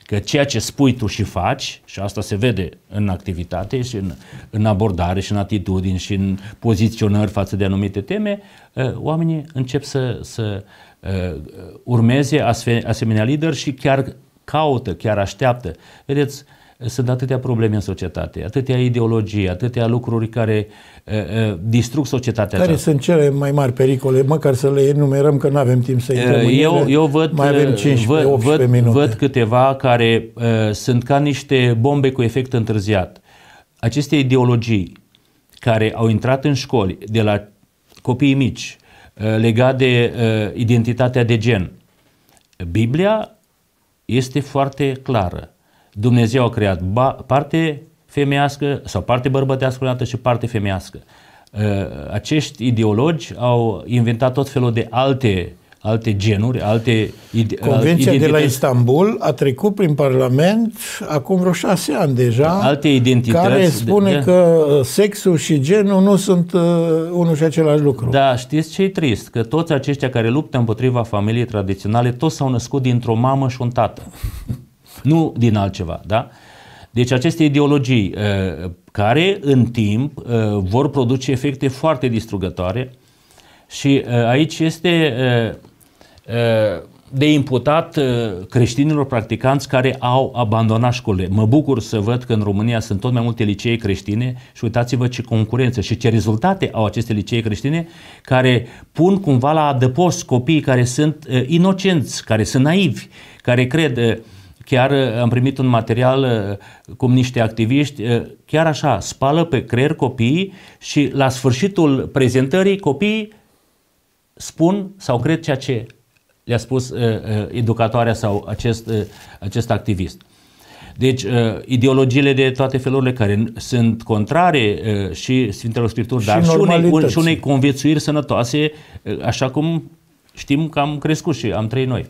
că ceea ce spui tu și faci, și asta se vede în activitate și în, în abordare și în atitudini și în poziționări față de anumite teme, ă, oamenii încep să, să ă, urmeze asemenea lider și chiar caută, chiar așteaptă. Vedeți, sunt atâtea probleme în societate, atâtea ideologii, atâtea lucruri care uh, uh, distrug societatea Care aceasta. sunt cele mai mari pericole? Măcar să le enumerăm, că nu avem timp să intrăm uh, eu, eu văd, Mai avem 15, uh, văd, minute. Văd câteva care uh, sunt ca niște bombe cu efect întârziat. Aceste ideologii care au intrat în școli de la copiii mici, uh, legat de uh, identitatea de gen. Biblia este foarte clară Dumnezeu a creat parte femeiască sau parte bărbătească odată și parte femeiască. Uh, acești ideologi au inventat tot felul de alte alte genuri, alte ide- uh, Convenția identități. de la Istanbul a trecut prin Parlament acum vreo șase ani deja, alte identități, care spune de, că uh, sexul și genul nu sunt uh, unul și același lucru. Da, știți ce e trist? Că toți aceștia care luptă împotriva familiei tradiționale, toți s-au născut dintr-o mamă și un tată. Nu din altceva, da? Deci aceste ideologii uh, care în timp uh, vor produce efecte foarte distrugătoare și uh, aici este de imputat creștinilor practicanți care au abandonat școlile. Mă bucur să văd că în România sunt tot mai multe licee creștine și uitați-vă ce concurență și ce rezultate au aceste licee creștine care pun cumva la adăpost copiii care sunt inocenți, care sunt naivi, care cred Chiar uh, am primit un material uh, cum niște activiști, uh, chiar așa, spală pe creier copiii și la sfârșitul prezentării copiii spun sau cred ceea ce le-a spus educatoarea sau acest, acest activist. Deci, ideologiile de toate felurile care sunt contrare și Sfintelor Scripturi, dar și unei, și unei conviețuiri sănătoase, așa cum știm că am crescut și am trăit noi.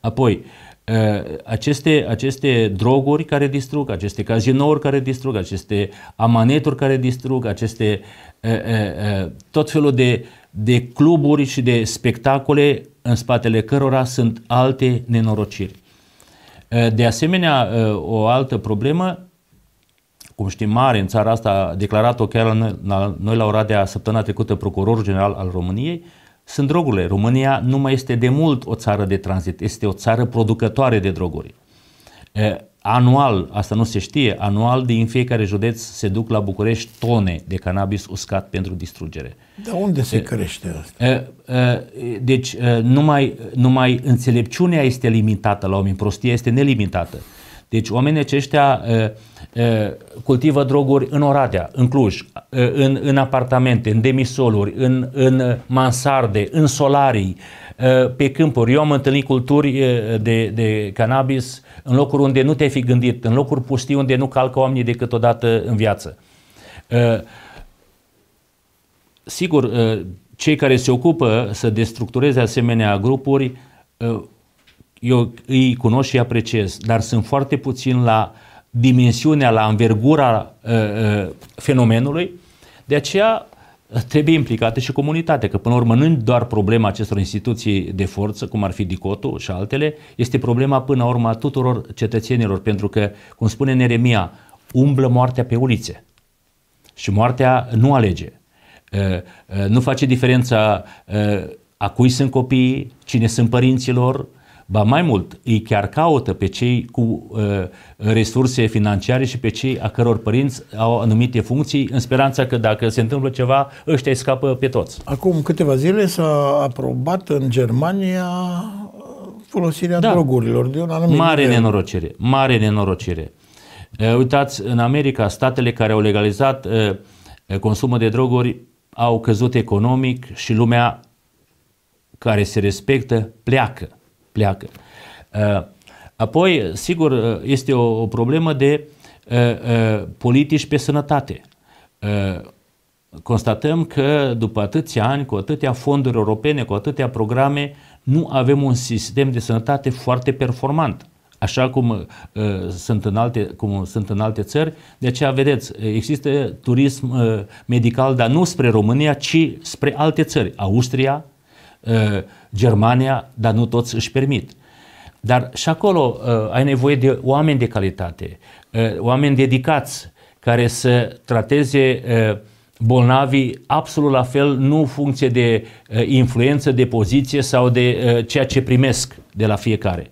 Apoi, Eh, aceste, aceste droguri care distrug, aceste cazinouri care distrug, aceste amaneturi care distrug, aceste eh, eh, tot felul de, de cluburi și de spectacole în spatele cărora sunt alte nenorociri. De asemenea, o altă problemă, cum știm mare în țara asta, a declarat-o chiar noi la Oradea săptămâna trecută procurorul general al României, sunt drogurile. România nu mai este de mult o țară de tranzit, este o țară producătoare de droguri. Anual, asta nu se știe, anual din fiecare județ se duc la București tone de cannabis uscat pentru distrugere. Dar unde se crește asta? Deci numai, numai înțelepciunea este limitată la oameni, prostia este nelimitată. Deci oamenii aceștia ă, ă, cultivă droguri în Oradea, în Cluj, ă, în, în apartamente, în demisoluri, în, în mansarde, în solarii, pe câmpuri. Eu am întâlnit culturi de, de cannabis în locuri unde nu te-ai fi gândit, în locuri pustii unde nu calcă oamenii decât o dată în viață. Sigur, cei care se ocupă să destructureze asemenea grupuri eu îi cunosc și îi apreciez, dar sunt foarte puțin la dimensiunea, la învergura uh, uh fenomenului, de aceea uh, trebuie implicată și comunitatea, că până la urmă nu doar problema acestor instituții de forță, cum ar fi DICOTU și altele, este problema până la urmă a tuturor cetățenilor, pentru că, cum spune Neremia, umblă moartea pe ulițe și moartea nu alege. Uh, nu face diferența a cui sunt copiii, cine sunt părinților, Ba mai mult, îi chiar caută pe cei cu uh, resurse financiare și pe cei a căror părinți au anumite funcții, în speranța că dacă se întâmplă ceva, ăștia îi scapă pe toți. Acum câteva zile s-a aprobat în Germania ă, folosirea da. drogurilor de un anumit Mare nivel. nenorocire, mare nenorocire. Uh, uitați, în America, statele care au legalizat uh, consumul de droguri au căzut economic și lumea care se respectă pleacă pleacă. Uh, apoi, sigur, uh, este o, o problemă de uh, politici pe sănătate. Constatăm că după atâția ani, cu atâtea fonduri europene, cu atâtea programe, nu avem un sistem de sănătate foarte performant așa cum, uh, sunt în alte, cum sunt în alte țări. De aceea, vedeți, există turism uh, medical, dar nu spre România, ci spre alte țări. Austria, uh, Germania, dar nu toți își permit. Dar și acolo uh, ai nevoie de oameni de calitate, uh, oameni dedicați care să trateze uh, bolnavii absolut la fel, nu în funcție de uh, influență, de poziție sau de uh, ceea ce primesc de la fiecare.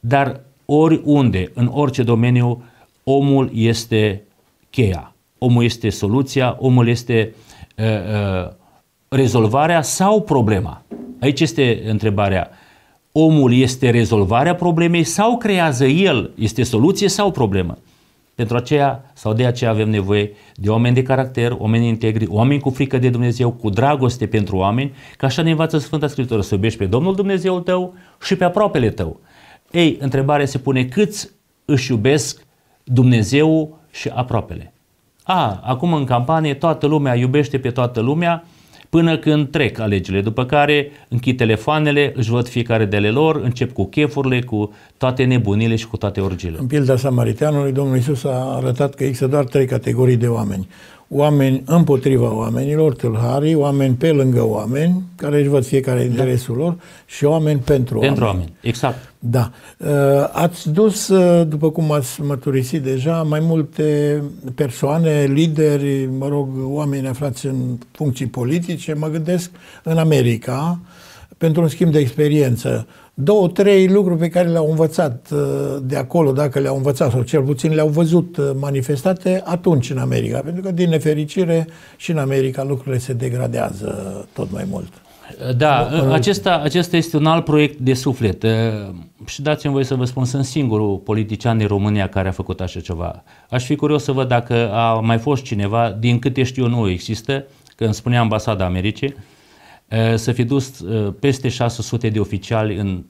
Dar oriunde, în orice domeniu, omul este cheia, omul este soluția, omul este uh, uh, rezolvarea sau problema. Aici este întrebarea. Omul este rezolvarea problemei sau creează el? Este soluție sau problemă? Pentru aceea sau de aceea avem nevoie de oameni de caracter, oameni integri, oameni cu frică de Dumnezeu, cu dragoste pentru oameni, ca așa ne învață Sfânta Scriptură să iubești pe Domnul Dumnezeu tău și pe aproapele tău. Ei, întrebarea se pune câți își iubesc Dumnezeu și aproapele. A, acum în campanie toată lumea iubește pe toată lumea, până când trec alegerile, după care închid telefoanele, își văd fiecare de ale lor, încep cu chefurile, cu toate nebunile și cu toate orgile. În pilda samaritanului, Domnul Isus a arătat că există doar trei categorii de oameni oameni împotriva oamenilor, tâlharii, oameni pe lângă oameni, care își văd fiecare da. interesul da. lor, și oameni pentru, pentru oameni. oameni, exact. Da. Uh, ați dus, uh, după cum ați mărturisit deja, mai multe persoane, lideri, mă rog, oameni aflați în funcții politice, mă gândesc, în America, pentru un schimb de experiență două, trei lucruri pe care le-au învățat uh, de acolo, dacă le-au învățat sau cel puțin le-au văzut uh, manifestate atunci în America, pentru că din nefericire și în America lucrurile se degradează tot mai mult. Da, acesta, acesta este un alt proiect de suflet uh, și dați-mi voi să vă spun, sunt singurul politician din România care a făcut așa ceva. Aș fi curios să văd dacă a mai fost cineva, din câte știu nu există, că spunea ambasada Americii, Eh, să fi dus eh, peste 600 de oficiali în,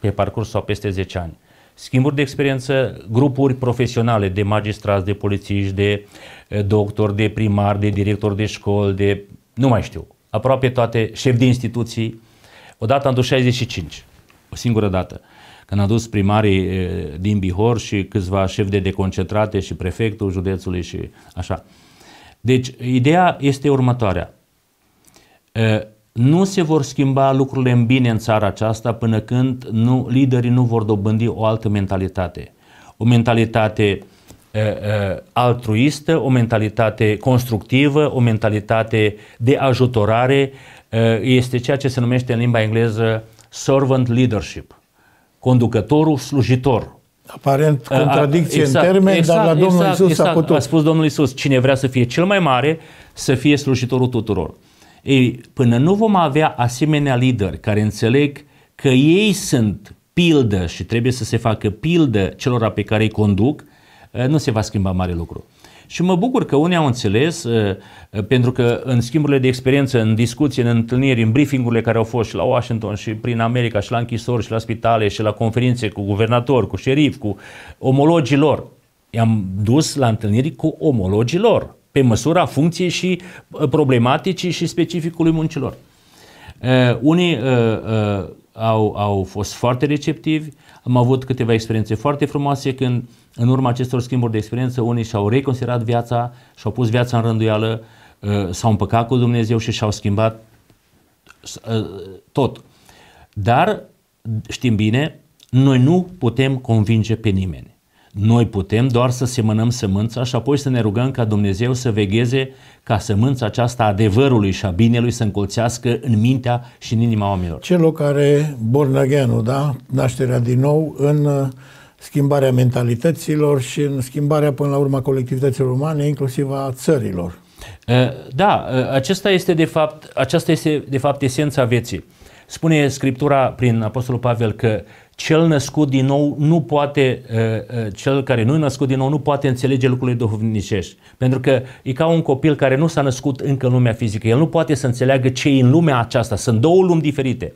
pe parcurs sau peste 10 ani. Schimburi de experiență, grupuri profesionale de magistrați, de polițiști, de eh, doctori, de primari, de directori de școli, de nu mai știu, aproape toate șefi de instituții. Odată am dus 65, o singură dată când am dus primarii din Bihor și câțiva șefi de deconcentrate și prefectul județului și așa. Deci, ideea este următoarea nu se vor schimba lucrurile în bine în țara aceasta până când nu, liderii nu vor dobândi o altă mentalitate. O mentalitate altruistă, o mentalitate constructivă, o mentalitate de ajutorare. Este ceea ce se numește în limba engleză servant leadership, conducătorul slujitor. Aparent contradicție exact, în termeni, exact, dar la exact, Domnul exact, Isus exact. a putut. A spus Domnul Isus, cine vrea să fie cel mai mare, să fie slujitorul tuturor. Ei, până nu vom avea asemenea lideri care înțeleg că ei sunt pildă și trebuie să se facă pildă celor pe care îi conduc, eh, nu se va schimba mare lucru. Și mă bucur că unii au înțeles, eh, eh, pentru că în schimburile de experiență, în discuții, în întâlniri, în briefingurile care au fost și la Washington și prin America și la închisori și la spitale și la conferințe cu guvernator, cu șerif, cu omologii lor, i-am dus la întâlniri cu omologii lor pe măsura funcției și uh, problematicii și specificului muncilor. Uh, unii uh, uh, au, au fost foarte receptivi, am avut câteva experiențe foarte frumoase când în urma acestor schimburi de experiență unii și-au reconsiderat viața, și-au pus viața în rânduială, uh, s-au împăcat cu Dumnezeu și și-au schimbat uh, tot. Dar știm bine, noi nu putem convinge pe nimeni. Noi putem doar să semănăm sămânța și apoi să ne rugăm ca Dumnezeu să vegheze ca sămânța aceasta adevărului și a binelui să încolțească în mintea și în inima oamenilor. Ce care born again da? Nașterea din nou în uh, schimbarea mentalităților și în schimbarea până la urma colectivităților umane, inclusiv a țărilor. Uh, da, uh, acesta este de fapt, aceasta este de fapt esența vieții. Spune Scriptura prin Apostolul Pavel că cel născut din nou nu poate, uh, uh, cel care nu e născut din nou nu poate înțelege lucrurile duhovnicești. Pentru că e ca un copil care nu s-a născut încă în lumea fizică. El nu poate să înțeleagă ce e în lumea aceasta. Sunt două lumi diferite.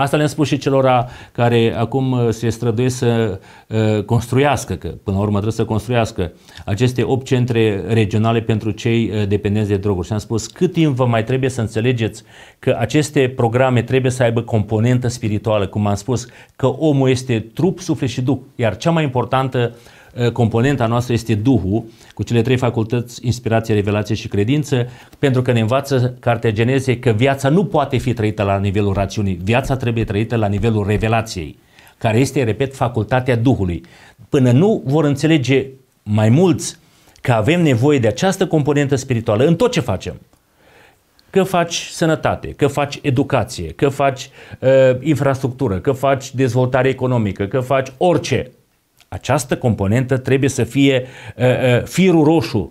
Asta le-am spus și celor care acum uh, se străduiesc să uh, construiască, că până la urmă trebuie să construiască aceste 8 centre regionale pentru cei uh, dependenți de droguri. Și am spus cât timp vă mai trebuie să înțelegeți că aceste programe trebuie să aibă componentă spirituală, cum am spus, că omul este trup, suflet și duh, iar cea mai importantă uh, Eh, componenta noastră este Duhul, cu cele trei facultăți, inspirație, revelație și credință, pentru că ne învață Cartea Geneze că viața nu poate fi trăită la nivelul rațiunii, viața trebuie trăită la nivelul revelației, care este, repet, facultatea Duhului. Până nu vor înțelege mai mulți că avem nevoie de această componentă spirituală în tot ce facem, că faci sănătate, că faci educație, că faci uh, infrastructură, că faci dezvoltare economică, că faci orice, această componentă trebuie să fie uh, firul roșu,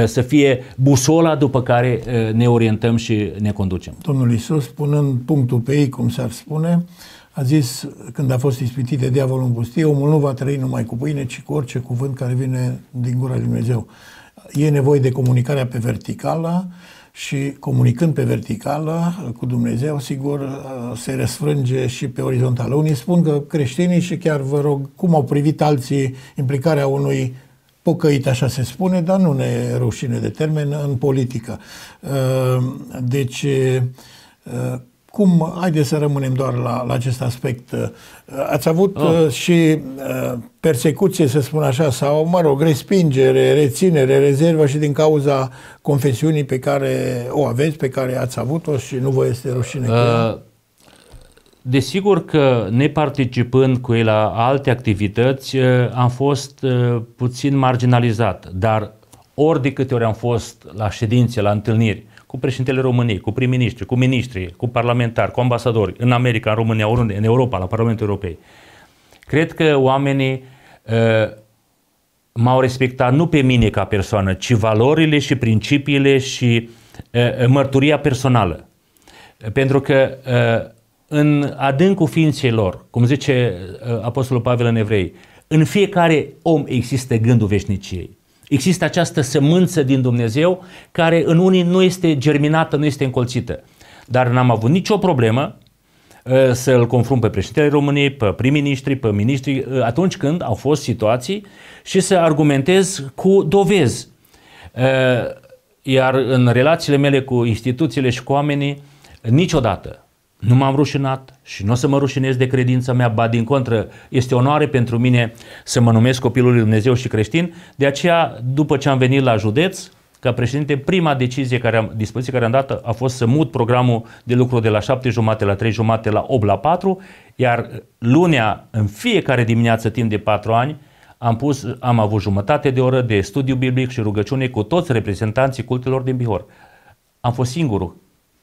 uh, să fie busola după care uh, ne orientăm și ne conducem. Domnul Iisus punând punctul pe ei, cum s-ar spune, a zis, când a fost ispitit de diavolul în pustie, omul nu va trăi numai cu pâine, ci cu orice cuvânt care vine din gura lui Dumnezeu. E nevoie de comunicarea pe verticală, și comunicând pe verticală cu Dumnezeu, sigur, se răsfrânge și pe orizontală. Unii spun că creștinii și chiar vă rog, cum au privit alții implicarea unui pocăit, așa se spune, dar nu ne rușine de termen, în politică. Deci, cum, haideți să rămânem doar la, la acest aspect. Uh, ați avut oh. Uh, și uh, persecuție, să spun așa, sau, mă rog, respingere, reținere, rezervă și din cauza confesiunii pe care o aveți, pe care ați avut-o și nu vă este rușine uh. cu Desigur că ne participând cu ei la alte activități am fost puțin marginalizat, dar ori de câte ori am fost la ședințe, la întâlniri, cu președintele României, cu prim-ministri, cu ministri, cu parlamentari, cu ambasadori, în America, în România, oriunde, în Europa, la Parlamentul Europei. Cred că oamenii uh, m-au respectat nu pe mine ca persoană, ci valorile și principiile și uh, mărturia personală. Pentru că uh, în adâncul ființei lor, cum zice uh, Apostolul Pavel în Evrei, în fiecare om există gândul veșniciei. Există această sămânță din Dumnezeu care în unii nu este germinată, nu este încolțită. Dar n-am avut nicio problemă ă, să-l confrunt pe președintele României, pe prim-ministri, pe ministri ă, atunci când au fost situații și să argumentez cu dovezi. Ă, iar în relațiile mele cu instituțiile și cu oamenii, niciodată nu m-am rușinat și nu o să mă rușinez de credința mea, ba din contră, este onoare pentru mine să mă numesc copilul lui Dumnezeu și creștin. De aceea, după ce am venit la județ, ca președinte, prima decizie care am, dispoziție care am dat a fost să mut programul de lucru de la 7 jumate la 3 jumate la 8 la 4, iar lunea, în fiecare dimineață timp de 4 ani, am, pus, am avut jumătate de oră de studiu biblic și rugăciune cu toți reprezentanții cultelor din Bihor. Am fost singurul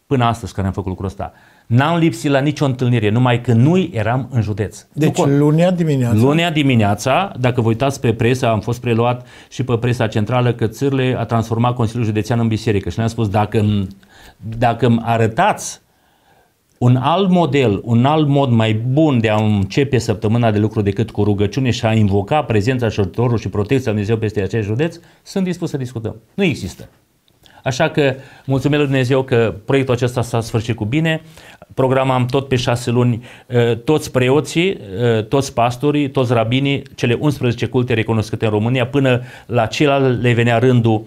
până astăzi când am făcut lucrul ăsta. N-am lipsit la nicio întâlnire, numai că noi eram în județ. Deci nu, lunea dimineața. Lunea dimineața, dacă vă uitați pe presă, am fost preluat și pe presa centrală că Țârle a transformat Consiliul Județean în biserică și ne-am spus dacă îmi, dacă îmi arătați un alt model, un alt mod mai bun de a începe săptămâna de lucru decât cu rugăciune și a invoca prezența și ajutorul și protecția Lui Dumnezeu peste acest județ, sunt dispus să discutăm. Nu există. Așa că mulțumim lui Dumnezeu că proiectul acesta s-a sfârșit cu bine. Programam tot pe șase luni ă, toți preoții, ă, toți pastorii, toți rabinii, cele 11 culte recunoscute în România, până la celălalt le venea rândul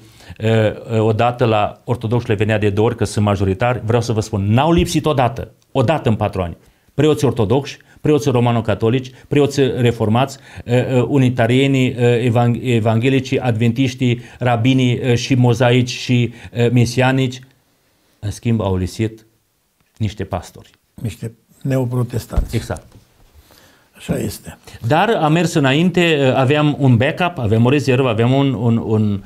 ă, odată la ortodox le venea de două ori, că sunt majoritari. Vreau să vă spun, n-au lipsit odată, odată în patru ani. Preoții ortodoxi preoții romano-catolici, preoții reformați, unitarienii, evanghelici, adventiștii, rabinii și mozaici și mesianici, în schimb au lisit niște pastori. Niște neoprotestanți. Exact. Așa este. Dar a mers înainte, aveam un backup, aveam o rezervă, aveam un, un, un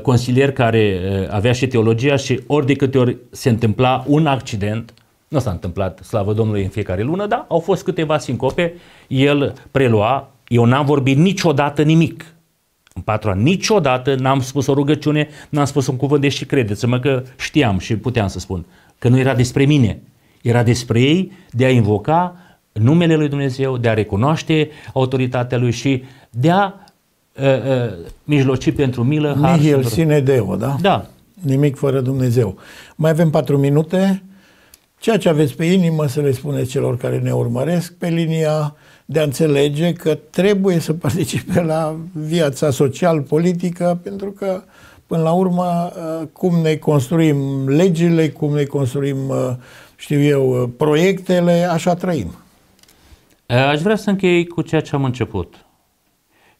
consilier care avea și teologia și ori de câte ori se întâmpla un accident, nu s-a întâmplat, slavă Domnului, în fiecare lună, dar au fost câteva sincope, el prelua, eu n-am vorbit niciodată nimic. În patru ani, niciodată n-am spus o rugăciune, n-am spus un cuvânt, deși credeți-mă că știam și puteam să spun, că nu era despre mine, era despre ei de a invoca numele lui Dumnezeu, de a recunoaște autoritatea lui și de a uh, uh, mijloci pentru milă. Nihil sine deo, da? Da. Nimic fără Dumnezeu. Mai avem patru minute. Ceea ce aveți pe inimă să le spuneți celor care ne urmăresc pe linia de a înțelege că trebuie să participe la viața social-politică, pentru că, până la urmă, uh, cum ne construim legile, cum ne construim, uh, știu eu, uh, proiectele, așa trăim. Aș vrea să închei cu ceea ce am început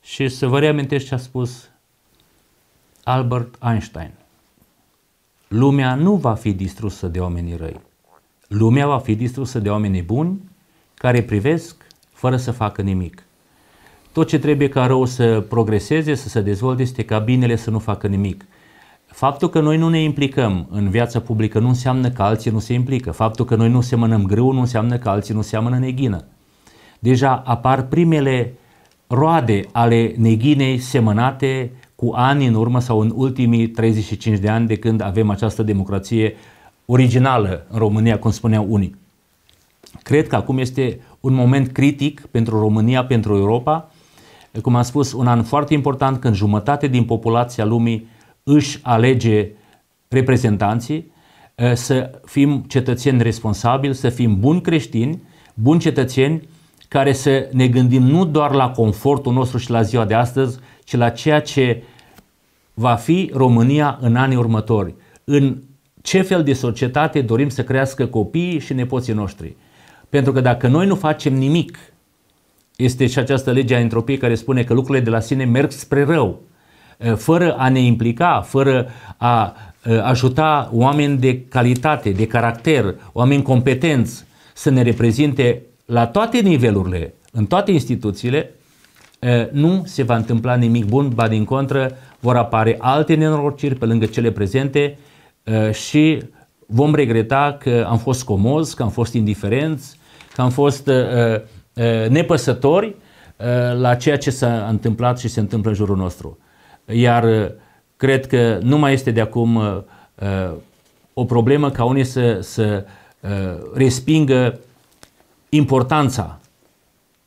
și să vă reamintesc ce a spus Albert Einstein. Lumea nu va fi distrusă de oamenii răi, Lumea va fi distrusă de oamenii buni care privesc fără să facă nimic. Tot ce trebuie ca rău să progreseze, să se dezvolte, este ca binele să nu facă nimic. Faptul că noi nu ne implicăm în viața publică nu înseamnă că alții nu se implică. Faptul că noi nu semănăm grâu nu înseamnă că alții nu seamănă neghină. Deja apar primele roade ale neghinei semănate cu ani în urmă sau în ultimii 35 de ani de când avem această democrație originală în România, cum spuneau unii. Cred că acum este un moment critic pentru România, pentru Europa, cum am spus, un an foarte important când jumătate din populația lumii își alege reprezentanții, eh, să fim cetățeni responsabili, să fim buni creștini, buni cetățeni care să ne gândim nu doar la confortul nostru și la ziua de astăzi, ci la ceea ce va fi România în anii următori, în ce fel de societate dorim să crească copiii și nepoții noștri. Pentru că dacă noi nu facem nimic, este și această lege a entropiei care spune că lucrurile de la sine merg spre rău, fără a ne implica, fără a ajuta oameni de calitate, de caracter, oameni competenți să ne reprezinte la toate nivelurile, în toate instituțiile, nu se va întâmpla nimic bun, ba din contră vor apare alte nenorociri pe lângă cele prezente Eh, și vom regreta că am fost comozi, că am fost indiferenți, că am fost eh, eh, nepăsători la ceea ce s-a întâmplat și se întâmplă în jurul nostru. Iar cred că nu mai este de acum o problemă ca unii să, să respingă importanța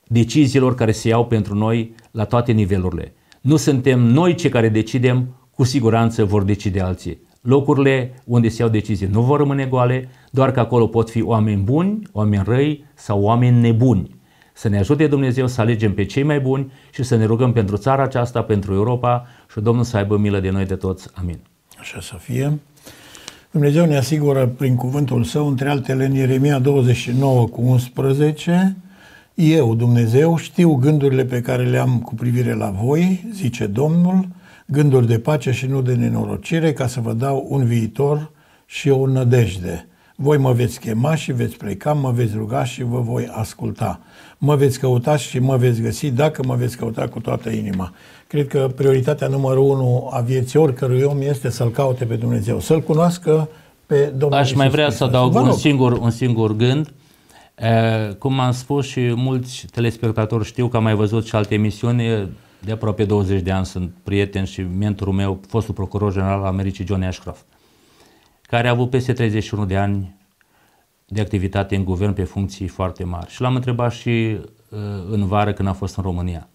deciziilor care se iau pentru noi la toate nivelurile. Nu suntem noi cei care decidem, cu siguranță vor decide alții locurile unde se iau decizii nu vor rămâne goale, doar că acolo pot fi oameni buni, oameni răi sau oameni nebuni. Să ne ajute Dumnezeu să alegem pe cei mai buni și să ne rugăm pentru țara aceasta, pentru Europa și Domnul să aibă milă de noi de toți. Amin. Așa să fie. Dumnezeu ne asigură prin cuvântul său, între altele, în Ieremia 29 cu 11, Eu, Dumnezeu, știu gândurile pe care le am cu privire la voi, zice Domnul, gânduri de pace și nu de nenorocire, ca să vă dau un viitor și o nădejde. Voi mă veți chema și veți pleca, mă veți ruga și vă voi asculta. Mă veți căuta și mă veți găsi dacă mă veți căuta cu toată inima. Cred că prioritatea numărul unu a vieții oricărui om este să-L caute pe Dumnezeu, să-L cunoască pe Domnul Aș Iisus mai vrea Hristos. să adaug un singur, un singur gând. Cum am spus și mulți telespectatori știu că am mai văzut și alte emisiuni, de aproape 20 de ani sunt prieten și mentorul meu, fostul procuror general al Americii John Ashcroft, care a avut peste 31 de ani de activitate în guvern pe funcții foarte mari. Și l-am întrebat și uh, în vară când a fost în România.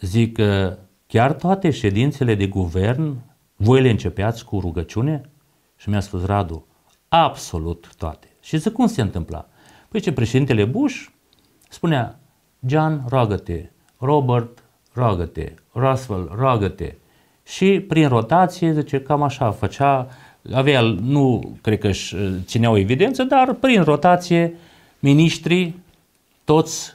Zic că chiar toate ședințele de guvern, voi le începeați cu rugăciune? Și mi-a spus Radu, absolut toate. Și zic, cum se întâmpla? Păi ce președintele Bush spunea, John, roagă-te, Robert, roagă-te, Roswell, roagă-te. Și prin rotație, zice, cam așa făcea, avea, nu cred că își uh, ținea o evidență, dar prin rotație, miniștrii, toți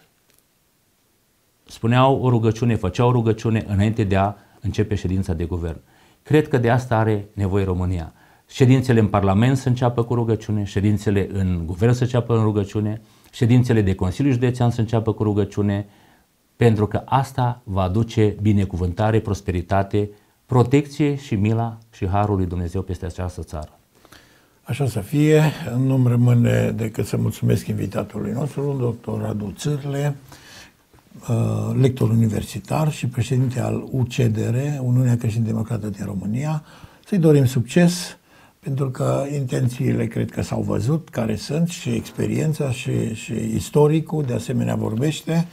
spuneau o rugăciune, făceau o rugăciune înainte de a începe ședința de guvern. Cred că de asta are nevoie România. Ședințele în Parlament să înceapă cu rugăciune, ședințele în Guvern să înceapă în rugăciune, ședințele de Consiliu Județean să înceapă cu rugăciune, pentru că asta va aduce binecuvântare, prosperitate, protecție și mila și harul lui Dumnezeu peste această țară. Așa să fie, nu-mi rămâne decât să mulțumesc invitatului nostru, doctor Radu Țârle, uh, lector universitar și președinte al UCDR, Uniunea Creștină Democrată din România. Să-i dorim succes, pentru că intențiile cred că s-au văzut, care sunt și experiența și, și istoricul de asemenea vorbește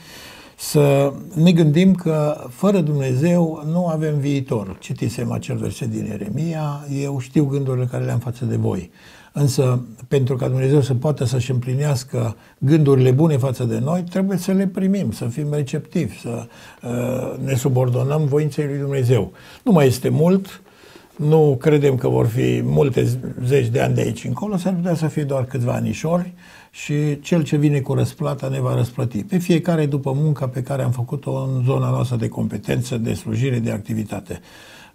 să ne gândim că fără Dumnezeu nu avem viitor. Citisem acel verset din Eremia, eu știu gândurile care le am față de voi. Însă, pentru ca Dumnezeu să poată să-și împlinească gândurile bune față de noi, trebuie să le primim, să fim receptivi, să uh, ne subordonăm voinței lui Dumnezeu. Nu mai este mult, nu credem că vor fi multe zeci de ani de aici încolo, s-ar putea să fie doar câțiva anișori, uh, și cel ce vine cu răsplata ne va răsplăti. Pe fiecare după munca pe care am făcut-o în zona noastră de competență, de slujire, de activitate.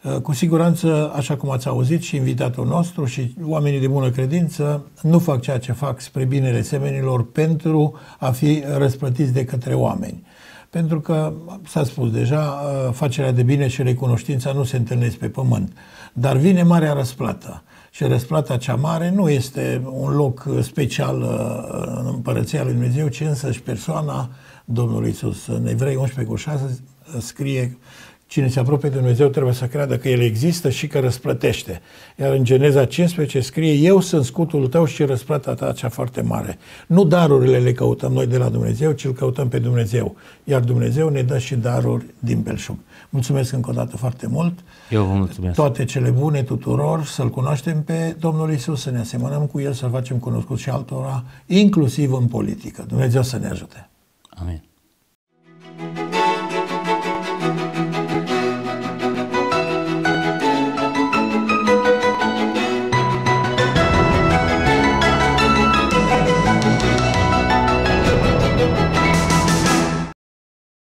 Uh, cu siguranță, așa cum ați auzit și invitatul nostru și oamenii de bună credință, nu fac ceea ce fac spre binele semenilor pentru a fi răsplătiți de către oameni. Pentru că, s-a spus deja, uh, facerea de bine și recunoștința nu se întâlnesc pe pământ. Dar vine marea răsplată și răsplata cea mare nu este un loc special uh, în Împărăția Lui Dumnezeu, ci și persoana Domnului Iisus. În Evrei 11 cu 6 uh, scrie Cine se apropie de Dumnezeu trebuie să creadă că El există și că răsplătește. Iar în Geneza 15 scrie, Eu sunt scutul tău și răsplata ta cea foarte mare. Nu darurile le căutăm noi de la Dumnezeu, ci îl căutăm pe Dumnezeu. Iar Dumnezeu ne dă și daruri din belșug. Mulțumesc încă o dată foarte mult. Eu vă mulțumesc. Toate cele bune tuturor, să-L cunoaștem pe Domnul Isus, să ne asemănăm cu El, să-L facem cunoscut și altora, inclusiv în politică. Dumnezeu să ne ajute. Amin.